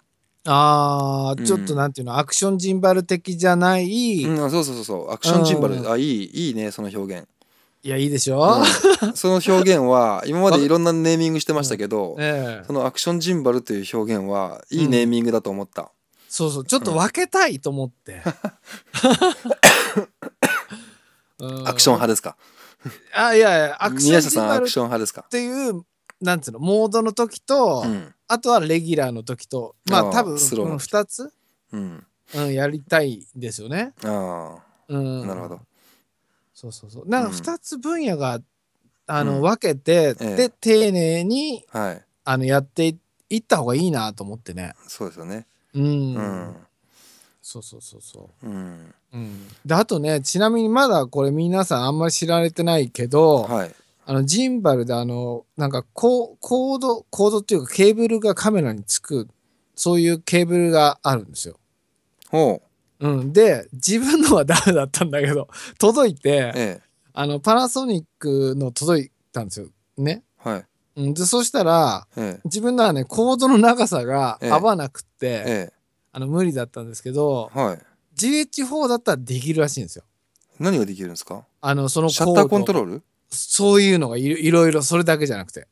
Speaker 2: ああ、ちょっとなんていうのアクションジンバル的
Speaker 1: じゃない、うん、そうそうそうそうアクションジンバル、うんあいいいいねその表現、いやいいでしょ、うんその表現は 今までいろんなネーミングしてましたけど、ええそのアクションジンバルという表現はいいネーミングだと思った、
Speaker 2: そうそうちょっと分けたいと思って、
Speaker 1: うんアクション派ですか
Speaker 2: あいやいやアクション宮下ジンさんバアルクっション派ですかていうなんつうのモードの時と、うんあとはレギュラーの時と、まあ多分この2つ、うん、やりたいですよね。ああ、うん、なるほど。そうそうそう。なんか2つ分野が、あの、分けて、うん、で、丁寧に、はい、あのやっていった方がいいなと思ってね。そうですよね。うん。うん、そうそうそうそ
Speaker 1: う。うん。うん、
Speaker 2: であとねちなみにまだこれ皆さんあんまり知られてないけど、はい、あのジンバルであのなんかココードコードっていうかケーブルがカメラにつくそういうケーブルがあるんですよ。ほう、うん、で自分のはダメだったんだけど 届いて、ええ、あのパナソニックの届いたんですよね。はい、うん、でそしたら、ええ、自分のはねコードの長さが合わなくて、え、あの無理だったんですけど、はい、GH4 だったらできるらしいんですよ。何ができるんですかあのそのシャッターコントロールそういうのがいろいろそれだけじゃなくて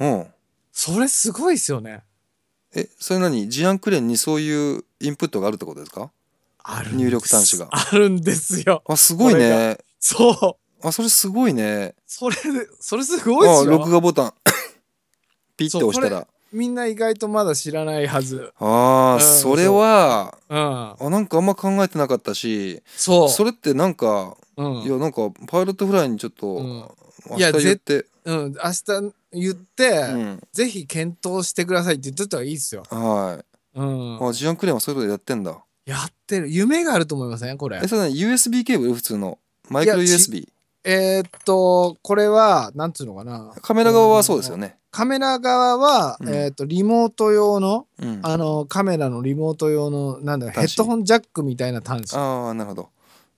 Speaker 2: うんそれすごいですよね
Speaker 1: えそれ何事案クレーンにそういうインプットがあるってことですかある入力端子があるんですよあすごいねそうあそれすごいね
Speaker 2: それそれすごいっすよあ録画ボ
Speaker 1: タン ピッて押したら
Speaker 2: みんな意外とまだ知らないはず
Speaker 1: ああ、うん、それはう、うん、あなんかあんま考えてなかったしそうそれってなんか、うん、いやなんかパイロットフライにちょっと、うん、明日言って
Speaker 2: うん、明日言って、うん、ぜひ検討してくださいって言っとてたらいいですよ
Speaker 1: はい、うん、あジアンクレーンはそういうことやってんだ
Speaker 2: やってる夢があると思いません、ね、これえそ
Speaker 1: れ、USB ケーブル普通のマイクロ USB
Speaker 2: えー、っとこれはなんつうのかな
Speaker 1: カメラ側はそうですよね、
Speaker 2: カメラ側は、うん、えっ、ー、と、リモート用の、うん、あの、カメラのリモート用の、なんだヘッドホンジャックみたいな端子。ああ、なるほど。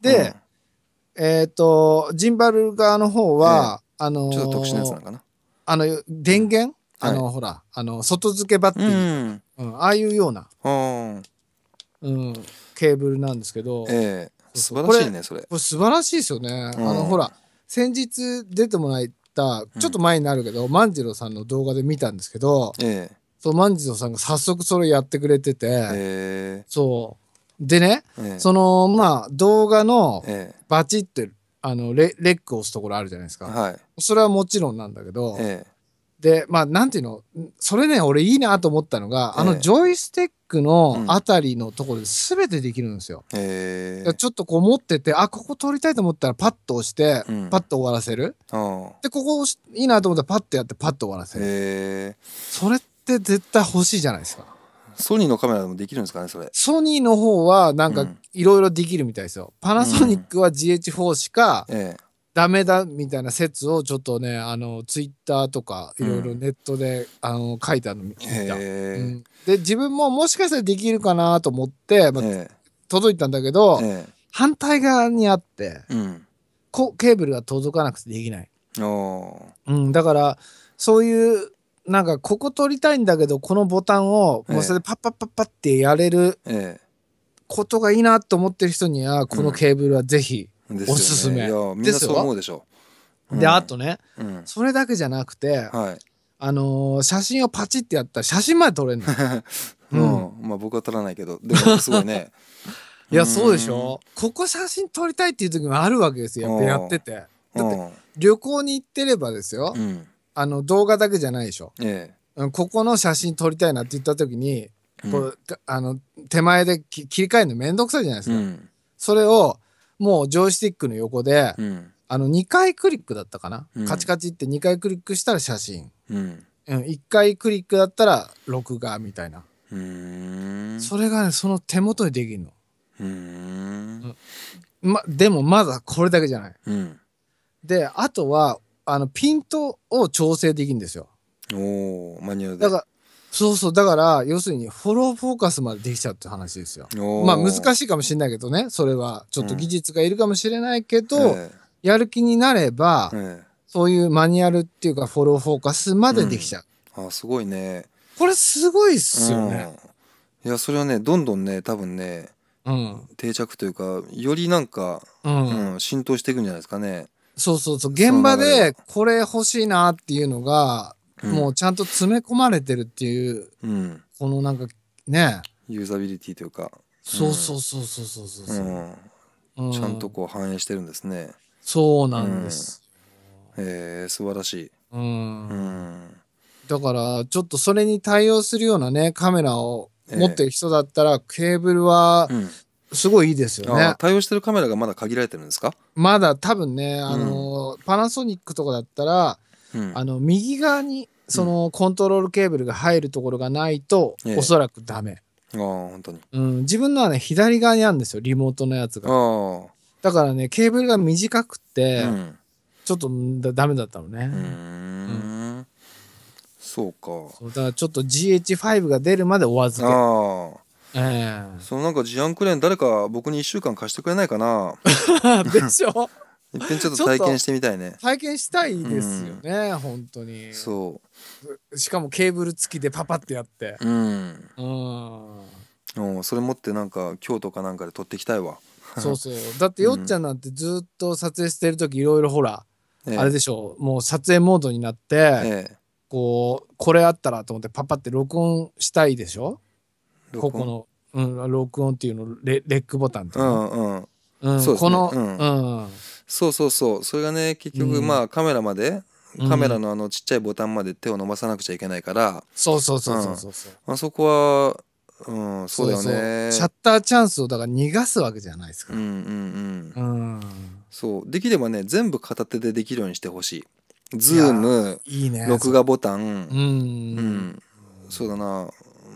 Speaker 2: で、うん、えっ、ー、と、ジンバル側の方は、えー、あのー、ちょっと特殊なやつなのかな。あの、電源、あの、はい、ほら、あの、外付けバッテリー。うん、ああいうような、うん、うん、ケーブルなんですけど。ええー、素晴らしいね、それ。これ素晴らしいですよね。あの、ほら、先日出てもらい、ちょっと前になるけど、万次郎さんの動画で見たんですけど、ええ、そう万次郎さんが早速それやってくれてて、えー、そうでね、え、そのまあ動画のバチってあのレレックを押すところあるじゃないですか、はい、それはもちろんなんだけど、ええで、まあ、なんていうの、それね、俺いいなと思ったのが、えー、あのジョイステックのあたりのところで全てできるんですよ。えー、ちょっとこう持ってて、あ、ここ撮りたいと思ったらパッと押して、パッと終わらせる。で、ここいいなと思ったらパッとやってパッと終わらせる。えそれって絶対欲しいじゃないですか。ソニーのカメラでもできるんですかねそれソニーの方はなんかいろいろできるみたいですよ、うん、パナソニックは GH4 しか、ええ、ダメだみたいな説をちょっとねあのツイッターとかいろいろネットで、うん、あの書いたの見た、うん、で自分ももしかしたらできるかなと思って、まあ、届いたんだけど、反対側にあって、うん、ケーブルが届かなくてできない、うん、だからそういうなんかここ取りたいんだけどこのボタンをもうそれでパッパッパッパってやれることがいいなと思ってる人にはこのケーブルはぜひ、すね、おすすめいみんなそう思うでしょで、うん、あとね、うん、それだけじゃなくて、はい、あのー、写真をパチってやったら写真まで撮れるの、うんまあ僕は撮らないけどでもすごいね いやそうでしょうここ写真撮りたいっていう時もあるわけですよやっぱやっててだって旅行に行ってればですよ、あの動画だけじゃないでしょ、ええ、ここの写真撮りたいなって言った時にこう、あの手前で切り替えるの面倒くさいじゃないですか、それをもうジョイスティックの横で、うん、あの2回クリックだったかな、うん、カチカチって2回クリックしたら写真、うん、うん、1回クリックだったら録画みたいなそれがねその手元にできるのうんまでもまだこれだけじゃない、であとはあのピントを調整できるんですよおマニュアルだからそうそう。だから、要するに、フォローフォーカスまでできちゃうって話ですよ。まあ、難しいかもしれないけどね。それは、ちょっと技術がいるかもしれないけど、うん、やる気になれば、そういうマニュアルっていうか、フォローフォーカスまでできちゃう。うん、あ、すごいね。これすごいっすよね。
Speaker 1: うん、いや、それはね、どんどんね、多分ね、うん、定着というか、よりなんか、うん、うん、浸透していくんじゃないですかね。
Speaker 2: そうそうそう。現場で、これ欲しいなっていうのが、もうちゃんと詰め込まれてるっていう、うん、このなんかね
Speaker 1: ユーザビリティというか、そうそうそうそうそうそう、ちゃんとこう反映してるんですねそうなんです、うん、えー、素晴らしい
Speaker 2: うん、うん、だからちょっとそれに対応するようなねカメラを持ってる人だったら、ケーブルは、すごいいいですよね。
Speaker 1: 対応してるカメラがまだ限られてるんですか
Speaker 2: まだ多分ね、あの、うん、パナソニックとかだったら、うん、あの、右側にそのコントロールケーブルが入るところがないと、おそらくダメ。ああ、本当に。うん、自分のはね、左側にあるんですよ、リモートのやつが。だからね、ケーブルが短くて、うん、ちょっとだダメだったのね。うん,、そうか。そうだからちょっと GH5 が出るまでお預け。
Speaker 1: ああ。えー、そのなんか事案クレーン誰か僕に1週間貸してくれないかな でしょ 一遍ちょっと体験してみたいね
Speaker 2: 体験したいですよね、うん、本当にそうしかもケーブル付きでパパってやって
Speaker 1: うんうんそれ持ってなんか今日とかなんかで撮ってきたい
Speaker 2: わそうそうだってよっちゃんなんてずっと撮影してる時いろいろほら、ええ、あれでしょう、もう撮影モードになって、ええ、こうこれあったらと思ってパパって録音したいでしょここの、うん、録音っていうのレレックボタンとか、うんうんうん、そうの、うん、う
Speaker 1: ん、そうそうそうそれがね結局まあカメラまで、カメラのあのちっちゃいボタンまで手を伸ばさなくちゃいけないから、うん、そうそうそうそうそうそう、ん、あそこはうん、そうだよねシャッ
Speaker 2: ターチャンスをだから逃がすわけじゃないで
Speaker 1: すかうんうんうん、うん、そうできればね全部片手でできるようにしてほしいズームいい、ね、録画ボタンうん、うん、そうだな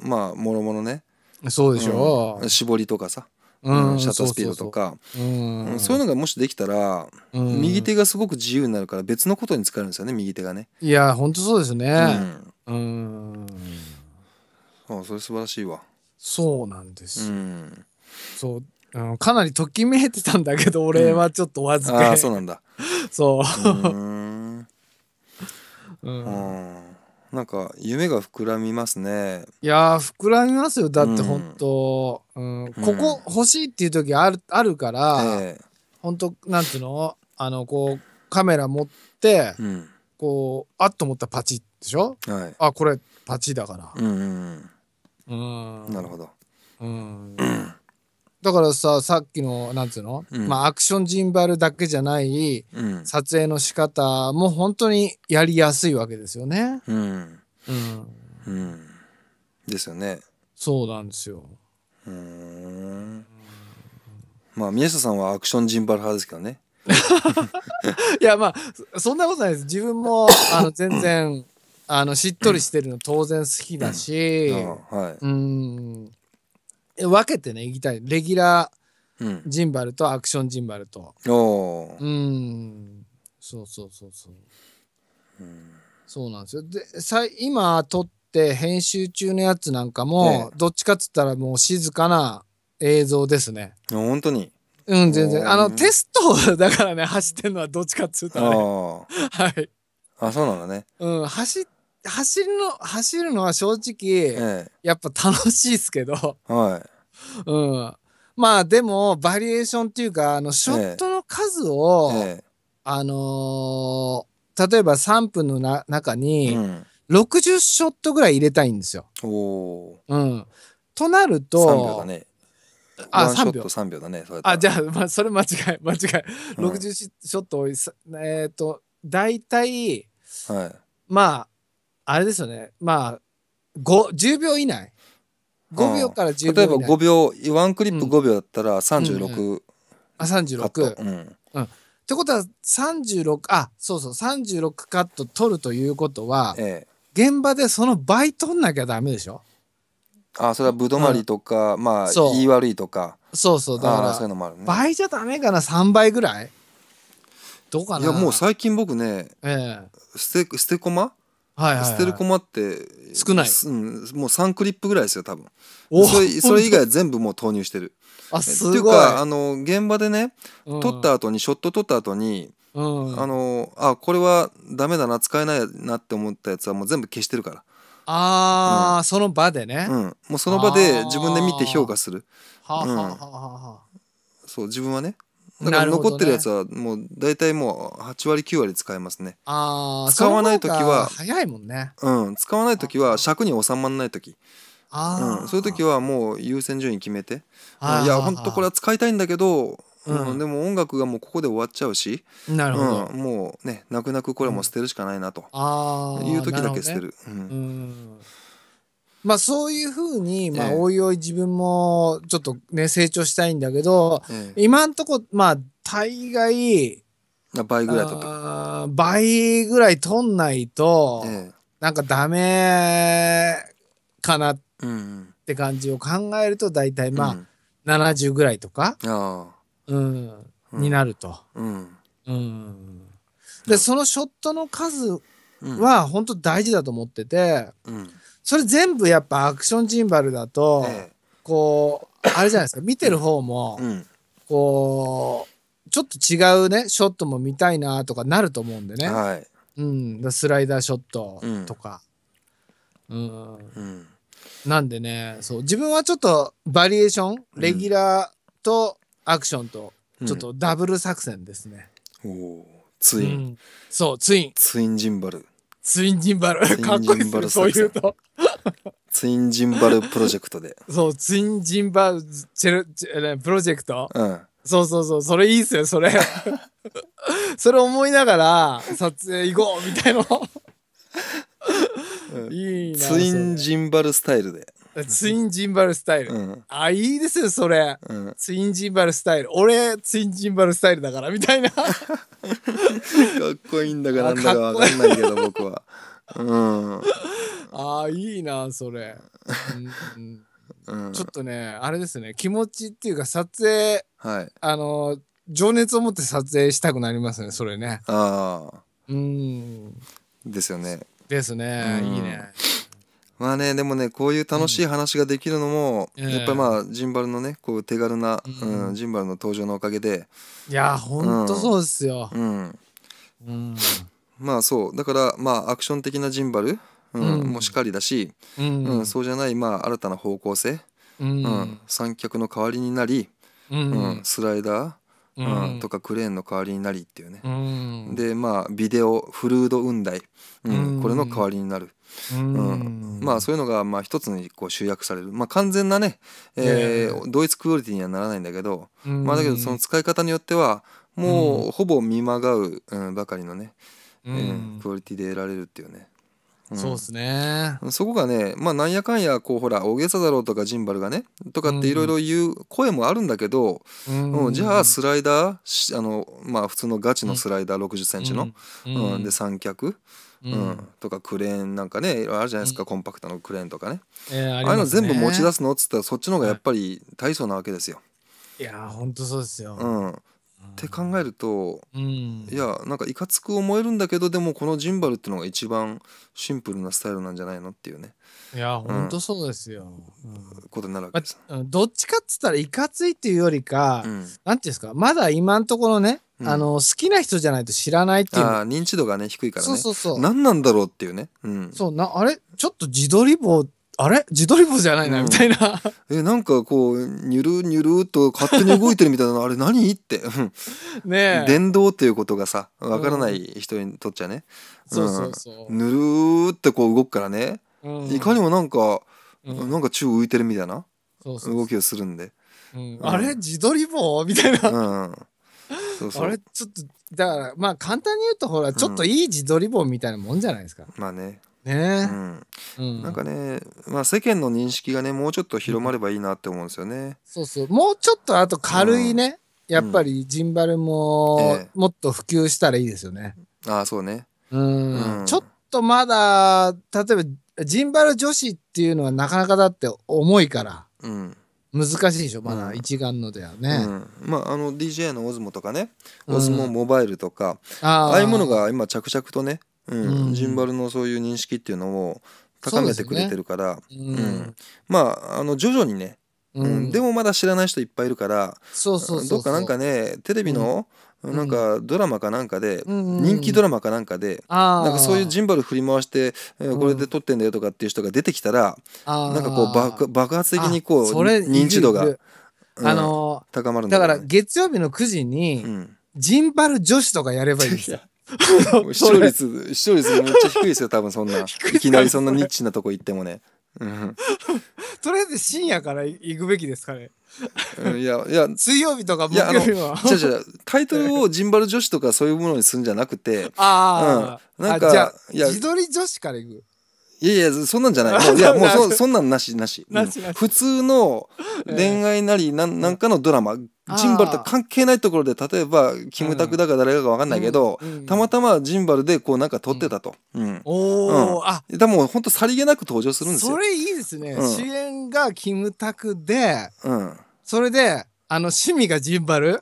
Speaker 1: まあもろもろねそうでしょ、うん、絞りとかさうん、シャッタースピードとかそういうのがもしできたら、右手がすごく自由になるから別のことに使えるんですよね右手がね
Speaker 2: いやほんとそうですねうん、
Speaker 1: あそれ素晴らしいわ
Speaker 2: そうな
Speaker 1: んですうん
Speaker 2: そううん、かなりときめいてたんだけど俺はちょっとわずか、うん、そうなんだ
Speaker 1: そう うんうんなんか夢が膨らみますね
Speaker 2: いや膨らみますよだって本当、うんうん、ここ欲しいっていう時あるあるから、えー、本当なんていうのあのこうカメラ持って、うん、こうあっと思ったらパチッでしょ、はい、あこれパチだからうん、うん、なるほどうん だからささっきのなんつうの、うん、まあ、アクションジンバルだけじゃない、撮影の仕方も本当にやりやすいわけですよね。うん、うんですよね。そうなんですよ。うん
Speaker 1: まあ宮下さんはアクションジンバル派ですけどね。
Speaker 2: いやまあそんなことないです自分もあの全然あのしっとりしてるの当然好きだし、はい、うん分けてね行きたいレギュラージンバルとアクションジンバルとおうんそうそうそうそううんそうなんですよでさ今撮って編集中のやつなんかも、ねどっちかっつったらもう静かな映像ですね
Speaker 1: 本当に
Speaker 2: うん全然あのテストだからね走ってんのはどっちかっつったねあ はいあそうなんだねうん走っ走るの、走るのは正直、やっぱ楽しいですけど、はい。うん。まあでも、バリエーションっていうか、あの、ショットの数を、え、あのー、例えば3分のな中に、うん、60ショットぐらい入れたいんですよ。うん。となると、3秒だね。あ、3秒。秒だね。あ、じゃあ、まあ、それ間違い、間違い。60ショットを、えっ、ー、と、大体、はい、まあ、あれですよね。まあ、5 10秒以内。5秒から10秒以内。例えば5
Speaker 1: 秒、ワンクリップ5秒だったら36。うんうん
Speaker 2: あ、36。うん。うん。ってことは36、あ、そうそう、36カット取るということは、ええ、現場でその倍取んなきゃダメでしょ
Speaker 1: あ、それはぶどまりとか、うん、まあ、言い悪いとか。
Speaker 2: そうそう、だから、そううのもね。倍じゃダメかな ?3 倍ぐらいどうかないや、もう
Speaker 1: 最近僕ね、ええ、捨て、捨て駒はいはいはい、捨てる駒って少ない、うん、もう3クリップぐらいですよ多分それそれ以外全部もう投入してる あすごいっていうかあの現場でね、取った後にショット取った後に、うん、あのあこれはダメだな使えないなって思ったやつはもう全部消してるから
Speaker 2: ああ、うん、その場でね、うん、もうその場で自分で見て評価するはあ、はあはあは
Speaker 1: あ、そう自分はね
Speaker 2: だから残ってるやつ
Speaker 1: はもう大体もう8割9割使えますね。
Speaker 2: ああ、使わない時は早いもんね。
Speaker 1: うん、使わない時は尺に収まらない時。
Speaker 2: あうん、そ
Speaker 1: ういう時はもう優先順位決めて、うん、いや本当これは使いたいんだけど、うん、でも音楽がもうここで終わっちゃうしなるほど、うん、もうね泣く泣くこれも捨てるしかないなと、
Speaker 2: いう時だけ捨てる。うんまあそういうふうに、まあおいおい自分もちょっとね、成長したいんだけど、ええ、今んとこ、まあ大概、倍ぐらいとか。倍ぐらい取んないと、ええ、なんかダメかなって感じを考えると、大体まあ、70ぐらいとか、うん、うん、になると。うん。うん、で、そのショットの数は本当大事だと思ってて、うんそれ全部やっぱアクションジンバルだと、ええ、こうあれじゃないですか見てる方も、うん、こうちょっと違うねショットも見たいなとかなると思うんでね、はいうん、スライダーショットとか、うん、うん、なんでねそう自分はちょっとバリエーションレギュラーとアクションとちょっとダブル作戦ですね。
Speaker 1: うん、おツイン、そうツインツインジンバル
Speaker 2: ツインジンバル。かっこいいですね、そういうと。ツ
Speaker 1: インジンバルプロジェクトで。
Speaker 2: そう、ツインジンバルチェルチェルプロジェクト、うん、そうそうそう、それいいっすよ、それ。それ思いながら、撮影行こうみたいの。
Speaker 1: いいな。ツインジンバルスタイルで。
Speaker 2: ツインジンバルスタイル。うん、あ、いいですよ、それ、うん、ツインジンバルスタイル。俺、ツインジンバルスタイルだから、みたいな。かっ
Speaker 1: こいいんだかなんだかわかんないけど、僕は。うん。
Speaker 2: あいいな、それ、うんちょっとね、あれですね、気持ちっていうか、撮影、はい、あの、情熱を持って撮影したくなりますね、それね。
Speaker 1: ああ。うん。ですよね。
Speaker 2: ですね、いいね。まあねでもねこ
Speaker 1: ういう楽しい話ができるのも、うん、やっぱりまあジンバルのねこう手軽な、うん、うん、ジンバルの登場のおかげでいやほんとそうですよ、うんまあそうだからまあアクション的なジンバル、うんもしかりだし、うんそうじゃないまあ新たな方向性、うん三脚の代わりになり、うんスライダーうん、とかクレーンの代わりになりっていうね、うん、でまあビデオフルード雲台、うん、うん、これの代わりになる、うんまあそういうのがまあ一つにこう集約される、まあ、完全なね、えー、同一クオリティにはならないんだけど、まあ、だけどその使い方によってはもうほぼ見まがう、うん、ばかりのね、えー、クオリティで得られるっていうね。
Speaker 2: そうですね
Speaker 1: そこがねまあなんやかんやこうほら大げさだろうとかジンバルがねとかっていろいろ言う声もあるんだけど、うん、うん、じゃあスライダーあのまあ普通のガチのスライダー6 0ンチの、うんで三脚、うんとかクレーンなんかねあるじゃないですか、コンパクトのクレーンとかね,、えー、ああいうの全部持ち出すのっつったらそっちの方がやっぱり大層なわけですよ。
Speaker 2: いやほんそうですよ。う
Speaker 1: んって考えると、うん、いやなんかいかつく思えるんだけどでもこのジンバルってのが一番シンプルなスタイルなんじゃないのっていうね
Speaker 2: いや、うん、ほんとそうですよ、うん、ことになるわけです、まあ、どっちかっつったらいかついっていうよりか、うん、なんていうんですかまだ今のところね、うん、あの好きな人じゃないと知らないっていうあ認知度がね
Speaker 1: 低いからねそうそうそう何なんだろうっていうね、うん、そ
Speaker 2: うなあれちょっと自撮り棒っあれ
Speaker 1: 自撮り棒じゃないな、みたいな。え、なんかこう、にゅるにゅるっと勝手に動いてるみたいな、あれ何って。ね電動っていうことがさ、わからない人にとっちゃね。そうそうそう。ぬるーってこう動くからね。いかにもなんか、なんか宙浮いてるみたいな動きをするんで。
Speaker 2: あれ自撮り棒
Speaker 1: みたいな。そうそうあれ
Speaker 2: ちょっとだからまあ簡単に言うとほらちょっといい自撮り棒みたいなもんじゃないですか、まあね
Speaker 1: ね、うん、なんかね、まあ、世間の認識がねもうちょっと広まればいいなって思うんですよね。
Speaker 2: そうそうもうちょっとあと軽いね、うん、やっぱりジンバルも、もっと普及したらいいですよね。
Speaker 1: ああそうね。
Speaker 2: うん、うん、ちょっとまだ例えばジンバル女子っていうのはなかなかだって重いから。うん難しいでしょまだ一眼のではね、う
Speaker 1: ん、まああの d j のオズモとかねオズモモバイルとか、うん、ああいうものが今着々とねうんジンバルのそういう認識っていうのを高めてくれてるから、うね、うん、うん、まああの徐々にね、うん、うん、でもまだ知らない人いっぱいいるからそうそうどっかなんかねテレビの、うん、なんかドラマかなんかで、うんうん、人気ドラマかなんかで、なんかそういうジンバル振り回して、えこれで撮ってんだよとかっていう人が出てきたら、
Speaker 2: なんかこう
Speaker 1: 爆爆発的にこう認知度が、
Speaker 2: あのー、
Speaker 1: 高まるんだ、ね、だから
Speaker 2: 月曜日の9時に、ジンバル女子とかやればいいですよ。視聴
Speaker 1: 率、視聴率めっちゃ低いですよ、多分そんな。いきなりそんなニッチなとこ行ってもね。
Speaker 2: とりあえず深夜から行くべきですかね。
Speaker 1: いやいや水曜日とか木曜日はじゃじゃタイトルをジンバル女子とかそういうものにするんじゃなくてあ、うん、なんかじゃいや自
Speaker 2: 撮り女子から行く
Speaker 1: いやいやそんなんじゃないもういやもうそそんなんなしなし、うん、普通の恋愛なりなんなんかのドラマ、ジンバルと関係ないところで例えばキムタクだか誰かが分かんないけど、うんうん、たまたまジンバルでこうなんか撮ってたと、
Speaker 2: うんおお、あ
Speaker 1: でも本当さりげなく登場するんですよそ
Speaker 2: れいいですね、主演がキムタクで、
Speaker 1: うん、それであの趣味がジンバル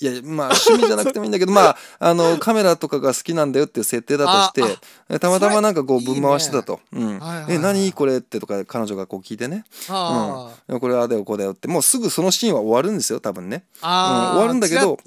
Speaker 1: いや、まあ、趣味じゃなくてもいいんだけど、まあ、あの、カメラとかが好きなんだよっていう設定だとして、たまたまなんかこう、ぶん回してたと。え、何これってとか、彼女がこう聞いてね。
Speaker 2: う
Speaker 1: ん。これあだよ、こうだよって。もうすぐそのシーンは終わるんですよ、多分ね。うん、終わるんだけど、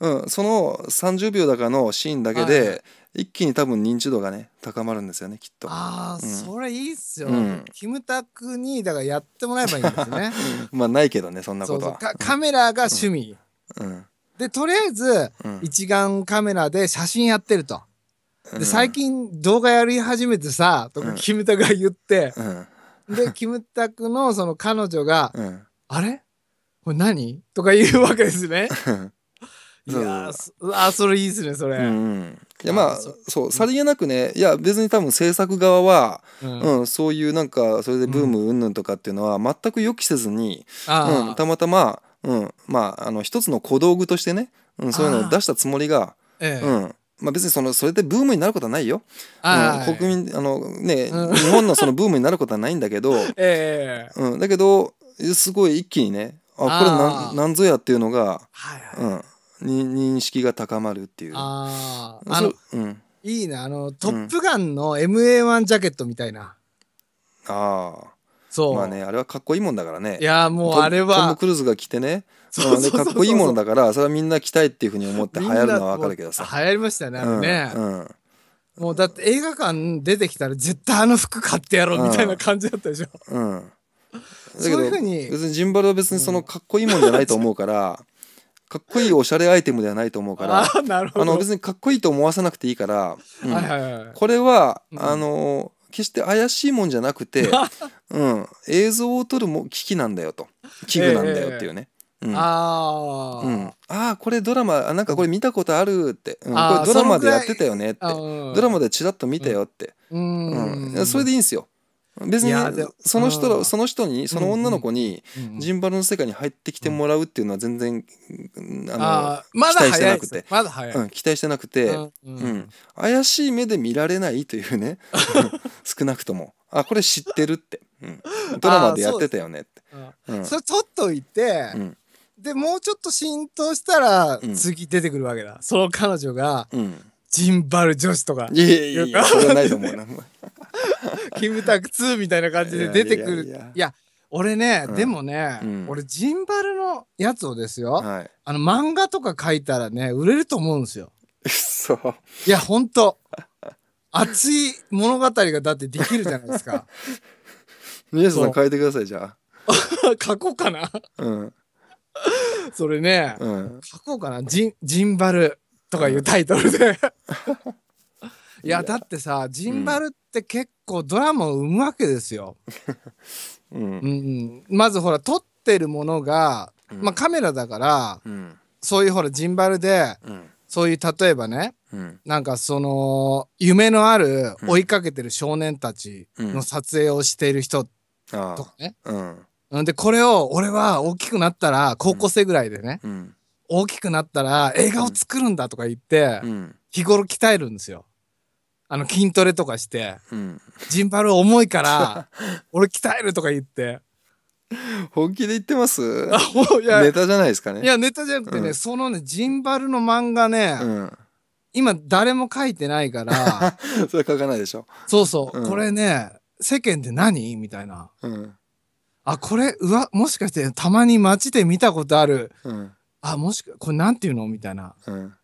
Speaker 1: うん、その30秒だかのシーンだけで、はい一気に多分認知度がね高まるんですよねきっとあ
Speaker 2: あ、うん、それいいっすよ、うん、キムタクにだからやってもらえばいいんですね
Speaker 1: まあないけどねそんなことは
Speaker 2: カメラが趣味、うん、うんで、とりあえず、一眼カメラで写真やってると。で、最近動画やり始めてさ、とか、キムタクが言って、で、キムタクのその彼女が、あれこれ何とか言うわけですね。いやあそれいいですねそれ、うん、いやまあそ
Speaker 1: うさりげなくねいや別に多分制作側は、うん、うん、そういうなんかそれでブームうんぬんとかっていうのは全く予期せずに、うん、たまたまうん、まああの一つの小道具としてね、うん、そういうのを出したつもりが、ええ、うんまあ、別にそのそれでブームになることはないよ。国民あのね、うん、日本のそのブームになることはないんだけど、
Speaker 2: ええうん、
Speaker 1: だけどすごい一気にねあこれなんぞやっていうのが、はいはい、うん、認識が高まるっていう。ああの、うん、
Speaker 2: いいなあの「トップガン」の MA1 ジャケットみたいな。
Speaker 1: ああ。そうまあねあれはかっこいいもんだからねいやもうあれはトム・クルーズが着てねかっこいいものだからそれはみんな着たいっていうふうに思って流行るのは分かるけどさ
Speaker 2: 流行りましたねあれね、うん、うんもうだって映画館出てきたら絶対あの服買ってやろうみたいな感じだったでしょ。うん。うん、うけど別にジンバルは別にその
Speaker 1: かっこいいもんじゃないと思うから、かっこいいおしゃれアイテムではないと思うから、あの別にかっこいいと思わさなくていいから、うん、はいはいはい、これは、あの決して怪しいもんじゃなくて、うん、映像を撮るも機器なんだよと器具なんだよっていう
Speaker 2: ね。うん、あ、う
Speaker 1: ん、あこれドラマあなんかこれ見たことあるって、うん、これドラマでやってたよねってドラマでチラッと見たよって、
Speaker 2: うん
Speaker 1: それでいいんですよ
Speaker 2: 別にその人
Speaker 1: その人にその女の子にジンバルの世界に入ってきてもらうっていうのは全然、あの期待してなくて、期待してなくて、うん怪しい目で見られないというね 少なくともあこれ知ってるって、うん、ドラマでやってた
Speaker 2: よねって、うんそれ取っといて、でもうちょっと浸透したら次出てくるわけだ、その彼女が、ジンバル女子とかいやいやいやそれはないと思うな キムタク2みたいな感じで出てくる。いやいやいやいや俺ね、うん、でもね、うん、俺ジンバルのやつをですよ、はい、あの漫画とか書いたらね売れると思うんですよ。そういやほんと熱い物語がだってできるじゃないですか。皆 さん書いてくださいじゃあ。書こうかな。うん、それね、書こうかなジン「ジンバル」とかいうタイトルで。いやだってさジンバルって結構ドラマを生むわけですよ。うん、うん、まずほら撮ってるものが、うん、まあ、カメラだから、うん、そういうほらジンバルで、そういう例えばね、うん、なんかその夢のある追いかけてる少年たちの撮影をしている人とかね。うん、でこれを俺は大きくなったら高校生ぐらいでね、大きくなったら映画を作るんだとか言って、日頃鍛えるんですよ。あの筋トレとかして、うん、ジンバル重いから 俺鍛えるとか言って本気で言ってますあいやネタじゃないですかねいやネタじゃなくてね、うん、そのねジンバルの漫画ね、うん、今誰も書いてないから それ書かないでしょそうそう、これね世間で何みたいな、うん、あこれうわもしかしてたまに街で見たことある、うん、あもしかこれなんていうのみたいな、うん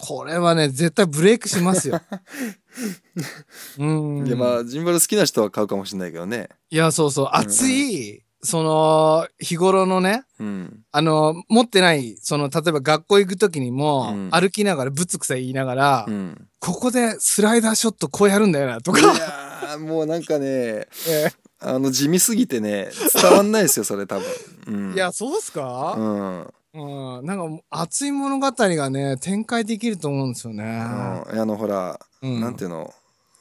Speaker 2: これはね、絶対ブレイクしますよ。
Speaker 1: うん。いや、まあ、ジンバル好きな人は買うかもしれないけどね。
Speaker 2: いや、そうそう。熱い、その、日頃のね、うん、あの、持ってない、その、例えば学校行く時にも、うん、歩きながら、ぶつくさ言いながら、うん、ここでスライダーショットこうやるんだよな、とか。い
Speaker 1: やもうなんかね、えあの地味すぎて
Speaker 2: ね伝わんないですよそれ多分、うん、いやそうっすかうんうん、なんか熱い物語がね展開できると思うんですよね。あのあのほら、うん、なん
Speaker 1: ていうの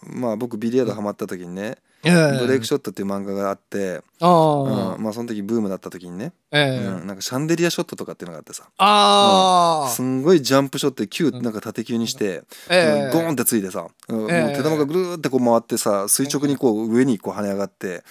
Speaker 1: まあ僕ビリヤードハマった時にね
Speaker 2: 「ブレイク
Speaker 1: ショット」っていう漫画があって、
Speaker 2: あ、うん、
Speaker 1: まあその時ブームだった時にね、えー、うん、なんかシャンデリアショットとかっていうのがあってさ
Speaker 2: あ、うん、す
Speaker 1: んごいジャンプショットで急なんか縦球にして、えー、ゴーンってついてさ、えー、手玉がぐるってこう回ってさ垂直にこう上にこう跳ね上がって、で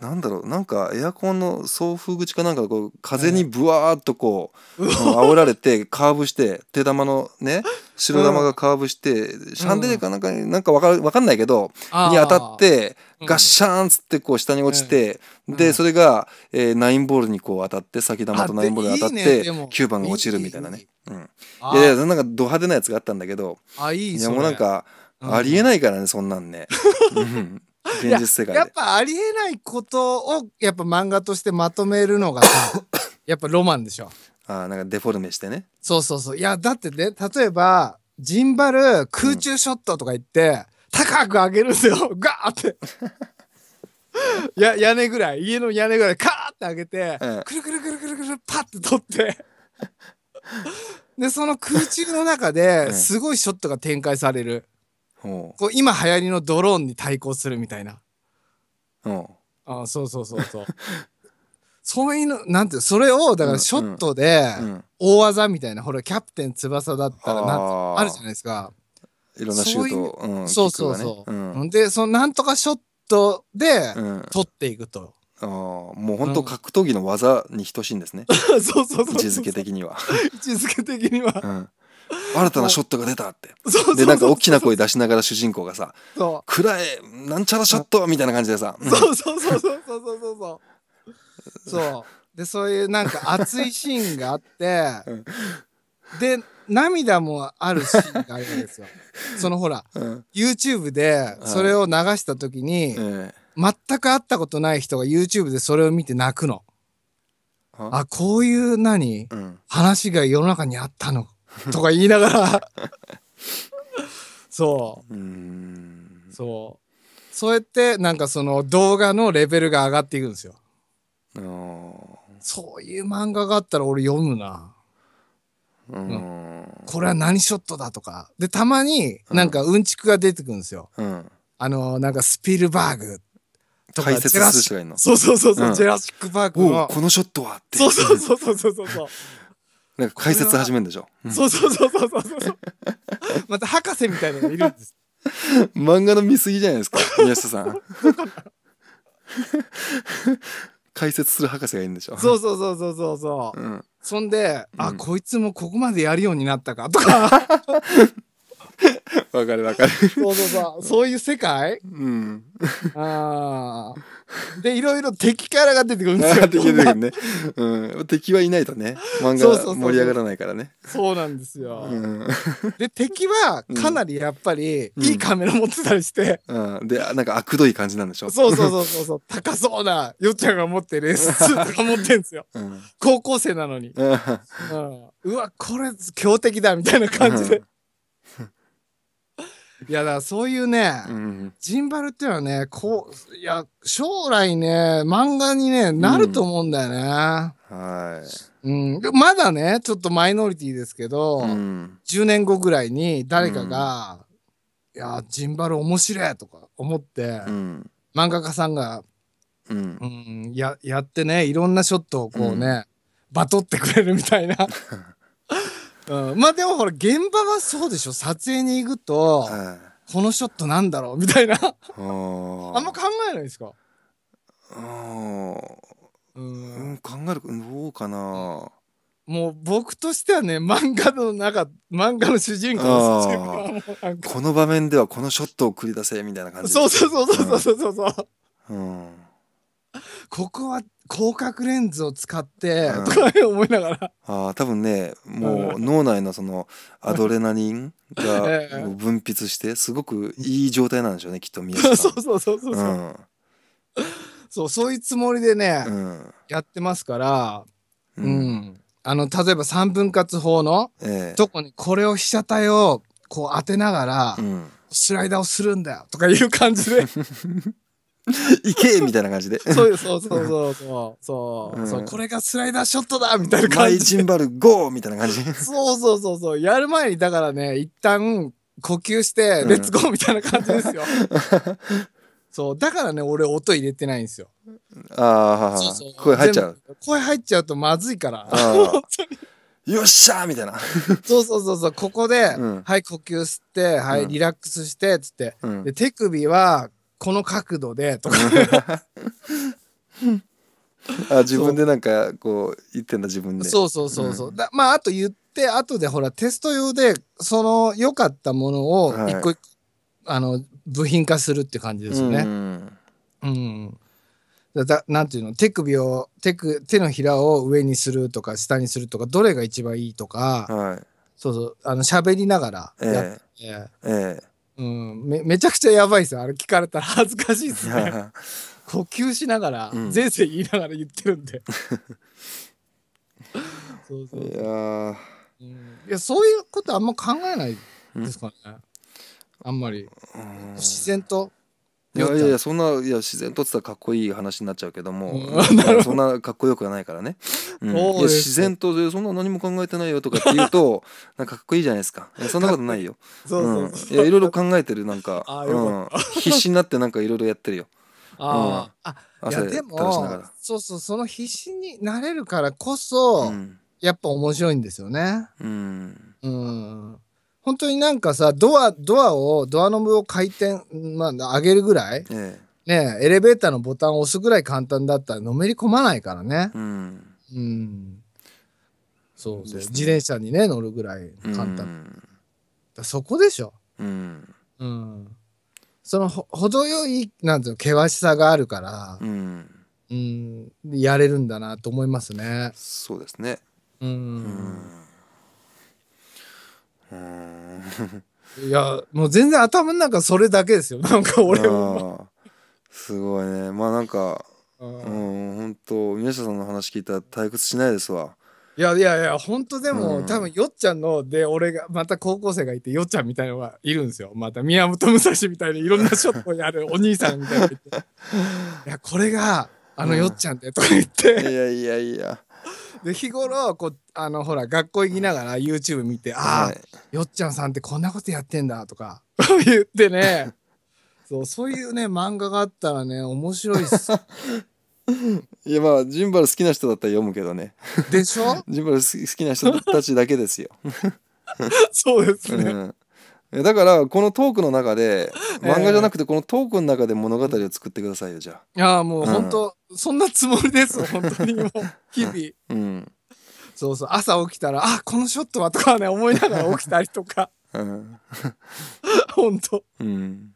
Speaker 1: なんだろうなんかエアコンの送風口かなんかこう風にブワーっとこう、えー、煽られてカーブして手玉のね白玉がカーブして、シャンデリアかなんかなんかわかわかんないけどに当たってガッシャーンっつってこう下に落ちて、でそれが、えー、ナインボールにこう当たって先玉とナインボールに当たって9番が落ちるみたいなね。うん、いやいやなんかド派手なやつがあったんだけどあいいいやもうなんか、ありえないからねそんなんね。現実世界やっ
Speaker 2: ぱありえないことをやっぱ漫画としてまとめるのが やっぱロマンでしょ。あなんかデフォルメしてね。そうそうそう。いやだってね例えばジンバル空中ショットとか言って、高く上げるんですよ ガーって や屋根ぐらい家の屋根ぐらいカーって上げて、うん、くるくるくるくるくるパッて取って でその空中の中ですごいショットが展開される、うん、こう今流行りのドローンに対抗するみたいな、うん、あそうそうそうそうそういうのなんてそれをだからショットで大技みたいな、ほらキャプテン翼だったらなんあるじゃないですか。
Speaker 1: いろんなシュートそう、そうそうう、ん、で
Speaker 2: そのなんとかショットで、取っていく
Speaker 1: とあもう本当格闘技の技に等しいんですね、そうそうそう位置づけ的には位置づけ的には、新たなショットが出たって。で、なんか大きな声出しながら主人公がさ、くらえ、なんちゃらショットみたいな感じでさ。そ
Speaker 2: うそうそうそうそうそうそうそう。そう。で、そういうなんか熱いシーンがあって、うで、涙もあるシーンがあるんですよ。そのほら、うん、YouTube でそれを流した時に、はい、全く会ったことない人が YouTube でそれを見て泣くの。あこういう何、うん、話が世の中にあったのとか言いながら そうそうそうやってなんかその動画のレベルが上がっていくんですよそういう漫画があったら俺読むなうん、これは何ショットだとか。で、たまになんかうんちくが出てくるんですよ。うん、あの、なんかスピルバーグとか。解説する人がいるの。そうそうそうそう、ジェラシック・パークの。
Speaker 1: このショットはっ
Speaker 2: て。そうそうそうそうそうそう。
Speaker 1: なんか解説始めるんでしょ。そうそうそうそう
Speaker 2: そうそう。また博士みたいなのがいるんです。
Speaker 1: 漫画の見すぎじゃないですか、宮下さん。
Speaker 2: 解説する博士がいるんでしょ。そうそうそうそうそうそう。うんそんで、うん、あ、こいつもここまでやるようになったかとか わかるわかる。そうそうそう。そういう世界うん。ああ。で、いろいろ敵キャラが出てくるんですよ。敵 出てくるね。
Speaker 1: うん。敵はいないとね、漫そうそうそ画う盛り上がらないからね。
Speaker 2: そうなんですよ。うん。で、敵はかなりやっぱり、いいカメラ持ってたりして、
Speaker 1: うん。で、あなんか、あくどい感じなんでしょ。そうそうそ
Speaker 2: うそうそう、高そうな、よっちゃんが持ってる S2 とか持ってんですよ。うん。高校生なのに。うんうわ、これ強敵だみたいな感じで。いや、だからそういうね、うん、ジンバルっていうのはね、こう、いや、将来ね、漫画にね、なると思うんだよね。うん、はい。うん、まだね、ちょっとマイノリティですけど、うん、10年後ぐらいに誰かが、いや、ジンバル面白いとか思って、漫画家さんが、うん、や、やってね、いろんなショットをこうね、バトってくれるみたいな まあでもほら現場はそうでしょ撮影に行くと、うん、このショットなんだろうみたいなあんま考えないですかう
Speaker 1: ん考えるどうかなもう僕
Speaker 2: としてはね漫画の中漫画の主人公の
Speaker 1: この場面ではこのショットを繰り出せみたいな感じそうそうそ
Speaker 2: うそうそうそうそう、うん、ここは広角レンズを使って、うん、とか思いながら
Speaker 1: あ多分ねもう脳内のそのアドレナリンが 分泌してすごくいい状態なんでしょうねきっと宮下
Speaker 2: さん そうそうそうそうそう、うん、そうそういうつもりでね、うん、やってますからうん、あの例えば三分割法の、えとこにこれを被写体をこう当てながら、スライダーをするんだよと
Speaker 1: かいう感じで 行けみたいな感じで。そう
Speaker 2: そうそうそうそうそう、うん、そうこれがスライダーショットだみたいな感じ。マイジ
Speaker 1: ンバルゴーみたいな感じ。
Speaker 2: そうそうそうそう。やる前にだからね、一旦呼吸して、レッツゴーみたいな感じですよ。うん、そう、だからね、俺音入れてないんですよ。
Speaker 1: ああ、声入っちゃう。
Speaker 2: 声入っちゃうとまずいから。よっしゃーみたいな。そうそうそうそう、ここで、うん、はい、呼吸吸って、はい、リラックスして、つって、で、手首は、この角度でとか
Speaker 1: あ自分でなんかこう言ってんだ自分でそうそうそうそう、うん、
Speaker 2: だまああと言って後でほらテスト用でその良かったものを一個はい、あの部品化するって感じですよねうん、だだなんていうの手首を手く手のひらを上にするとか下にするとかどれが一番いいとか、はい、そうそうあの喋りながらやって、えーえーうん、めめちゃくちゃやばいですよあれ聞かれたら 恥ずかしいですね 呼吸しながら、うん、言いながら言ってるんで そうそういや,、うん、いやそういうことあんま考えないですかね、あんまり自然といやいやいや
Speaker 1: そんないや自然とってたらかっこいい話になっちゃうけども、そんなかっこよくはないからね、うん、いや自然とそんな何も考えてないよとかって言うと なんかかっこいいじゃないですかそんなことないよ うん、いろいろ考えてるなんか、うん、必死になってなんかいろいろやってるよ
Speaker 2: あ、うん、あでもそうそうその必死になれるからこそ、うん、やっぱ面白いんですよねうん、うん本当になんかさドアドアをドアノブを回転、まあ、上げるぐらい、えねエレベーターのボタンを押すぐらい簡単だったらのめり込まないからね。うん、うん、そうです、ね、自転車にね乗るぐらい簡
Speaker 1: 単、うん、
Speaker 2: だそこでしょ、うんうん、そのほ程よいなんていうの険しさがあるから、うんうん、やれるんだなと思いますね。そうですね、うん、うんいや、もう全然頭の中それだけですよ。なんか俺も。
Speaker 1: すごいね。まあなんか、うん、本当宮下さんの話聞いたら退屈しないですわ。
Speaker 2: いやいやいや、本当でも、うん、多分よっちゃんの、で、俺が、また高校生がいて、よっちゃんみたいのがいるんですよ。また宮本武蔵みたいにいろんなショットをやるお兄さんみたいな。いや、これが、あのよっちゃんで、とか言って、いやいやいや。で日頃こうあのほら学校行きながら YouTube 見て「ああ、よっちゃんさんってこんなことやってんだ」とか 言ってねそうそういうね漫画があったらね面白いっす。
Speaker 1: いやまあジンバル好きな人だったら読むけどね。でしょ ジンバル好きな人たちだけですよ。
Speaker 2: そうですね。う
Speaker 1: んだからこのトークの中で 漫画じゃなくてこのトークの中で物語を作ってくださいよじゃあ
Speaker 2: いやもう本当、うん、そんなつもりです 本当にもう日々、うん、そうそう朝起きたらあこのショットはとかね思いながら起きたりとか、うん、本当、うん、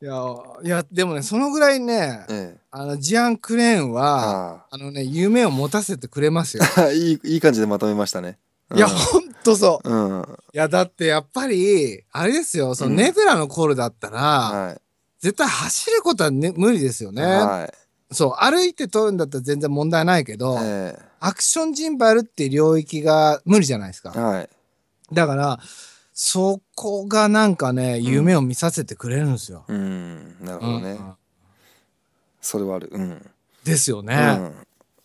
Speaker 2: いやいやでもねそのぐらいね、ええ、あのジアン・クレーンはあのね夢を持たせてくれますよいいいい感じでまとめましたねいや、ほんとそう。うん、いや、だってやっぱり、あれですよ、そのネブラのコールだったら、はい、絶対走ることは、ね、無理ですよね。はい、そう、歩いて通るんだったら全然問題ないけど、えー、アクションジンバルっていう領域が無理じゃないですか。はい、だから、そこがなんかね、夢を見させてくれるんですよ。
Speaker 1: うん、なるほどね。うん、それはある。うん。ですよね。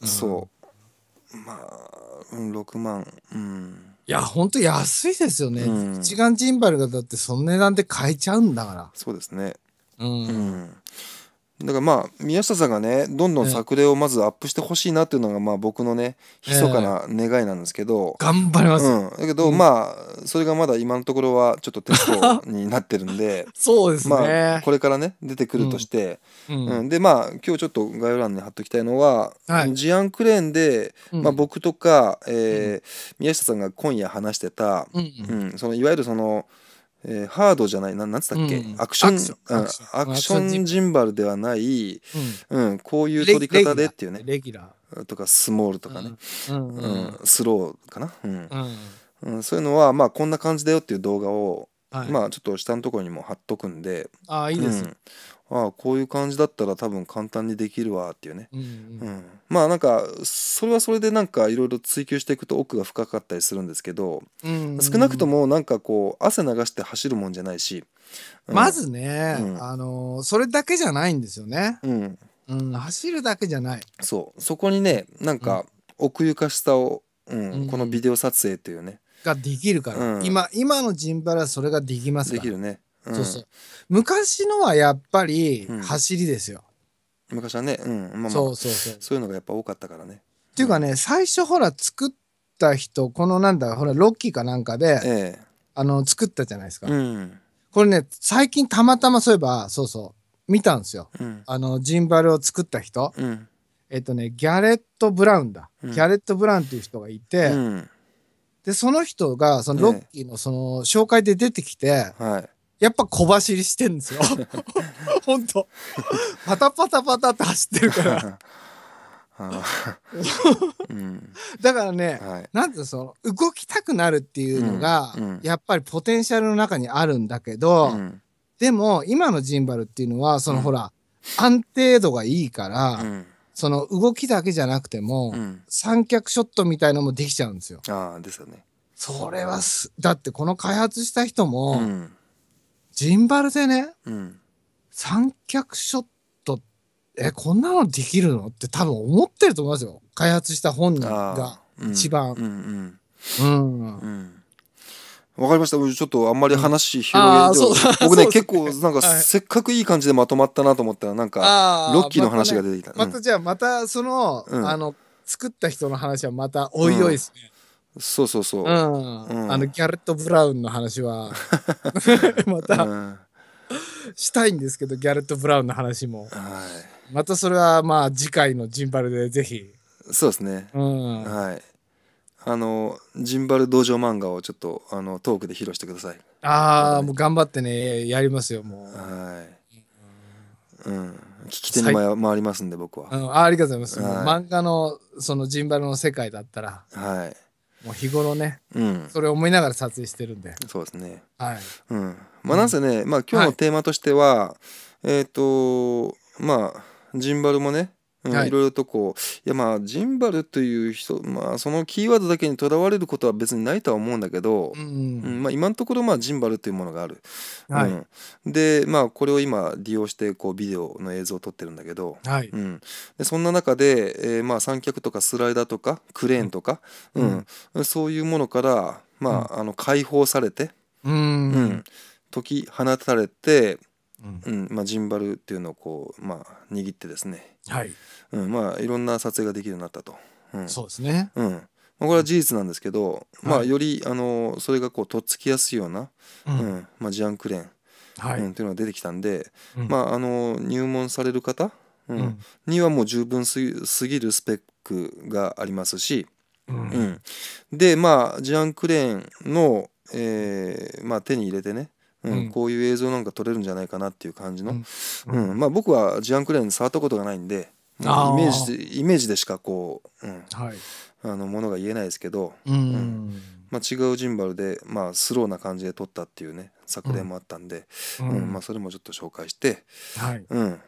Speaker 1: うん、そう。まあ、うん、6万。うん。
Speaker 2: いや、ほんと安いですよね。ん、一眼ジンバルがだってその値段で買えちゃうんだから。
Speaker 1: そうですね。うん、うんだからまあ宮下さんがねどんどん作例をまずアップしてほしいなっていうのがまあ僕のね密かな願いなんですけど、頑張ります、うん、だけどまあそれがまだ今のところはちょっとテストになってるんで そうですね、まあ、これからね出てくるとして、うん、うん、でまあ今日ちょっと概要欄に貼っときたいのは、はい、事案クレーンで、まあ、僕とか、えー宮下さんが今夜話してた、う
Speaker 2: んそ
Speaker 1: のいわゆるその。えー、ハードじゃない、ななんつったっけ、うん、アクションアクションジンバルではない、うん、うん、こういう取り方でっていうね。レギュラー。とか、スモールとかね、う
Speaker 2: ん、うん、
Speaker 1: スローかな。うん。そういうのは、まあ、こんな感じだよっていう動画を、はい、まあ、ちょっと下のところにも貼っとくんで、ああ、いいです、ああこういう感じだったら多分簡単にできるわっていうね、
Speaker 2: うん、うんうん、
Speaker 1: まあなんかそれはそれでなんかいろいろ追求していくと奥が深かったりするんですけど、う
Speaker 2: ん、うん、少なくと
Speaker 1: もなんかこう汗流して走るもんじゃないし、
Speaker 2: まずね、あのそれだけじゃないんですよね、うん走るだけじゃないそうそこにね
Speaker 1: なんか奥ゆかしさを、うんこのビデオ撮影というね
Speaker 2: ができるから、今今のジンバラはそれができますからできるねそうそう昔のはやっぱり走りですよ、うん、昔はね、うんまあまあ、そうそうそう
Speaker 1: そういうのがやっぱ多かったからね
Speaker 2: っていうかね、最初ほら作った人このなんだほらロッキーかなんかで、ええ、あの作ったじゃないですか、これね最近たまたまそういえばそうそう見たんですよ、あのジンバルを作った人、えっとねギャレット・ブラウンだ、ギャレット・ブラウンっていう人がいて、でその人がそのロッキーのその紹介で出てきて、はいやっぱ小走りしてんですよ。ほんと。パタパタパタって走ってるから。だからね、はい、なんてその動きたくなるっていうのが、うん、やっぱりポテンシャルの中にあるんだけど、うん、でも今のジンバルっていうのはそのほら、うん、安定度がいいから、その動きだけじゃなくても、三脚ショットみたいのもできちゃうんですよ。あですよね。それはすだってこの開発した人も、ジンバルでね、うん、三脚ショット、え、こんなのできるのって多分思ってると思いますよ。開発した本人が一番。
Speaker 1: わかりました。ちょっとあんまり
Speaker 2: 話広げて、僕ね、結
Speaker 1: 構なんか、せっかくいい感じでまとまったなと思ったら、なんか、ロッキーの話が出てきた。ま
Speaker 2: た,、じゃあ、またその、あの、作った人の話はまたおいおいですね。
Speaker 1: そうそうそう。うん。うん、あの、ギャレッ
Speaker 2: ト・ブラウンの話は また、うん、したいんですけど、ギャレット・ブラウンの話も。はい。またそれは、まあ、次回のジンバルでぜひ。
Speaker 1: そうですね。うん。はい。あの、ジンバル道場漫画をちょっと、あの、トークで披露してください。
Speaker 2: ああ、はい、もう頑張ってね、やりますよ、もう。
Speaker 1: はい。うん。聞き手に回りますんで僕は、うん、あありがとうございます、はい、漫
Speaker 2: 画のそのジンバルの世界だったらはいもう日頃ね、うん、それを思いながら撮影してるんでそうですねはい、
Speaker 1: うんまあ、なんせね、まあ、今日のテーマとしては、はい、えっ、ー、とまあジンバルもねうんはい、ろいろとこういやまあジンバルという人、まあ、そのキーワードだけにとらわれることは別にないとは思うんだけど、うん、うん、まあ、今のところまあジンバルというものがある、はい、うん、でまあこれを今利用してこうビデオの映像を撮ってるんだけど、はい、うん、でそんな中で、えー、まあ三脚とかスライダーとかクレーンとか、うんそういうものから、まああの解放されて、うんき放たれてうんまあ、ジンバルっていうのをこう、まあ、握ってですね、はいうんまあ、いろんな撮影ができるようになったと。
Speaker 2: うん、そうですね、うん
Speaker 1: これは事実なんですけど、まあ、より、あのそれがこうとっつきやすいような、うんまあ、ジアンクレーン、はいうん、っていうのが出てきたんで、まあ、あの入門される方、うんにはもう十分すすぎるスペックがありますし、うんでまあジアンクレーンの、えーまあ、手に入れてねうん、こういう映像なんか撮れるんじゃないかなっていう感じの、うんまあ、僕はジアンクレーン触ったことがないんで、
Speaker 2: イメージ
Speaker 1: でイメージでしかこう、うんはい、あのものが言えないですけど、うんまあ、違うジンバルで、まあ、スローな感じで撮ったっていうね作例もあったんで、うんまあ、それもちょっと紹介して、はいうん、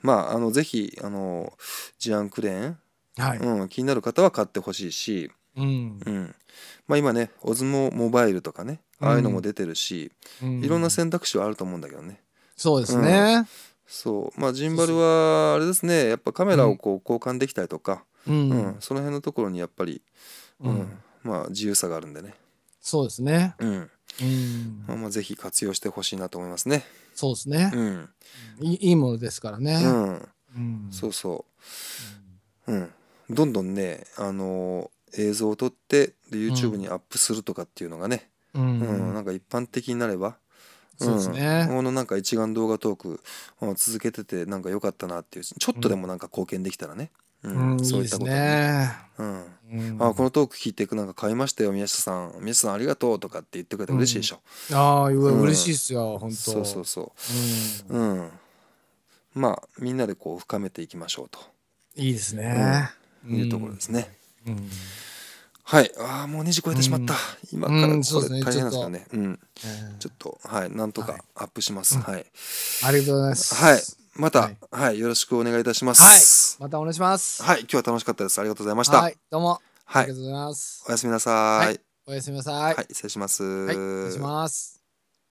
Speaker 1: まああのぜひあのジアンクレーン、はいうん、気になる方は買ってほしいし、うんうんまあ、今ねオズモモバイルとかね、ああいうのも出てるし、うん、いろんな選択肢はあると思うんだけどね。そうですね、そうまあジンバルはあれですねやっぱカメラをこう交換できたりとか、うんその辺のところにやっぱり、うんまあ自由さがあるんでね。そうですね。うん。うん、まあまあぜひ活用してほしいなと思いますね。そうですね。うん。
Speaker 2: いいいものですからね。う
Speaker 1: ん。うん、そうそう。うん。どんどんね、あのー、映像を撮ってで YouTube にアップするとかっていうのがね、うん、うん、なんか一般的になればそうですね、ん、このなんか一眼動画トーク、うん、続けててなんか良かったなっていうちょっとでもなんか貢献できたらね、うん、そういったことね。うん、あこのトーク聞いていくなんか買いましたよ宮下さん宮下さんありがとうとかって言ってくれて嬉しいでしょ。うん、ああ、嬉しいっすよ本当。そうそうそう。うん、まあみんなでこう深めていきましょうと。いいですね。いうところですね。うんはい、ああもう2時超えてしまった、うん、今からこれ大変なんですからね、うん、ちょっと、はいなんとかアップします、はい、はい、
Speaker 2: ありがとうございます
Speaker 1: はいまた、はい、はい、よろしくお願いいたします、
Speaker 2: はい、またお願いしますは
Speaker 1: い今日は楽しかったですありがとうございましたはいどうも、はい、ありがとうございますおやすみなさい、おやすみなさいはい失礼します、はい、失礼し
Speaker 2: ます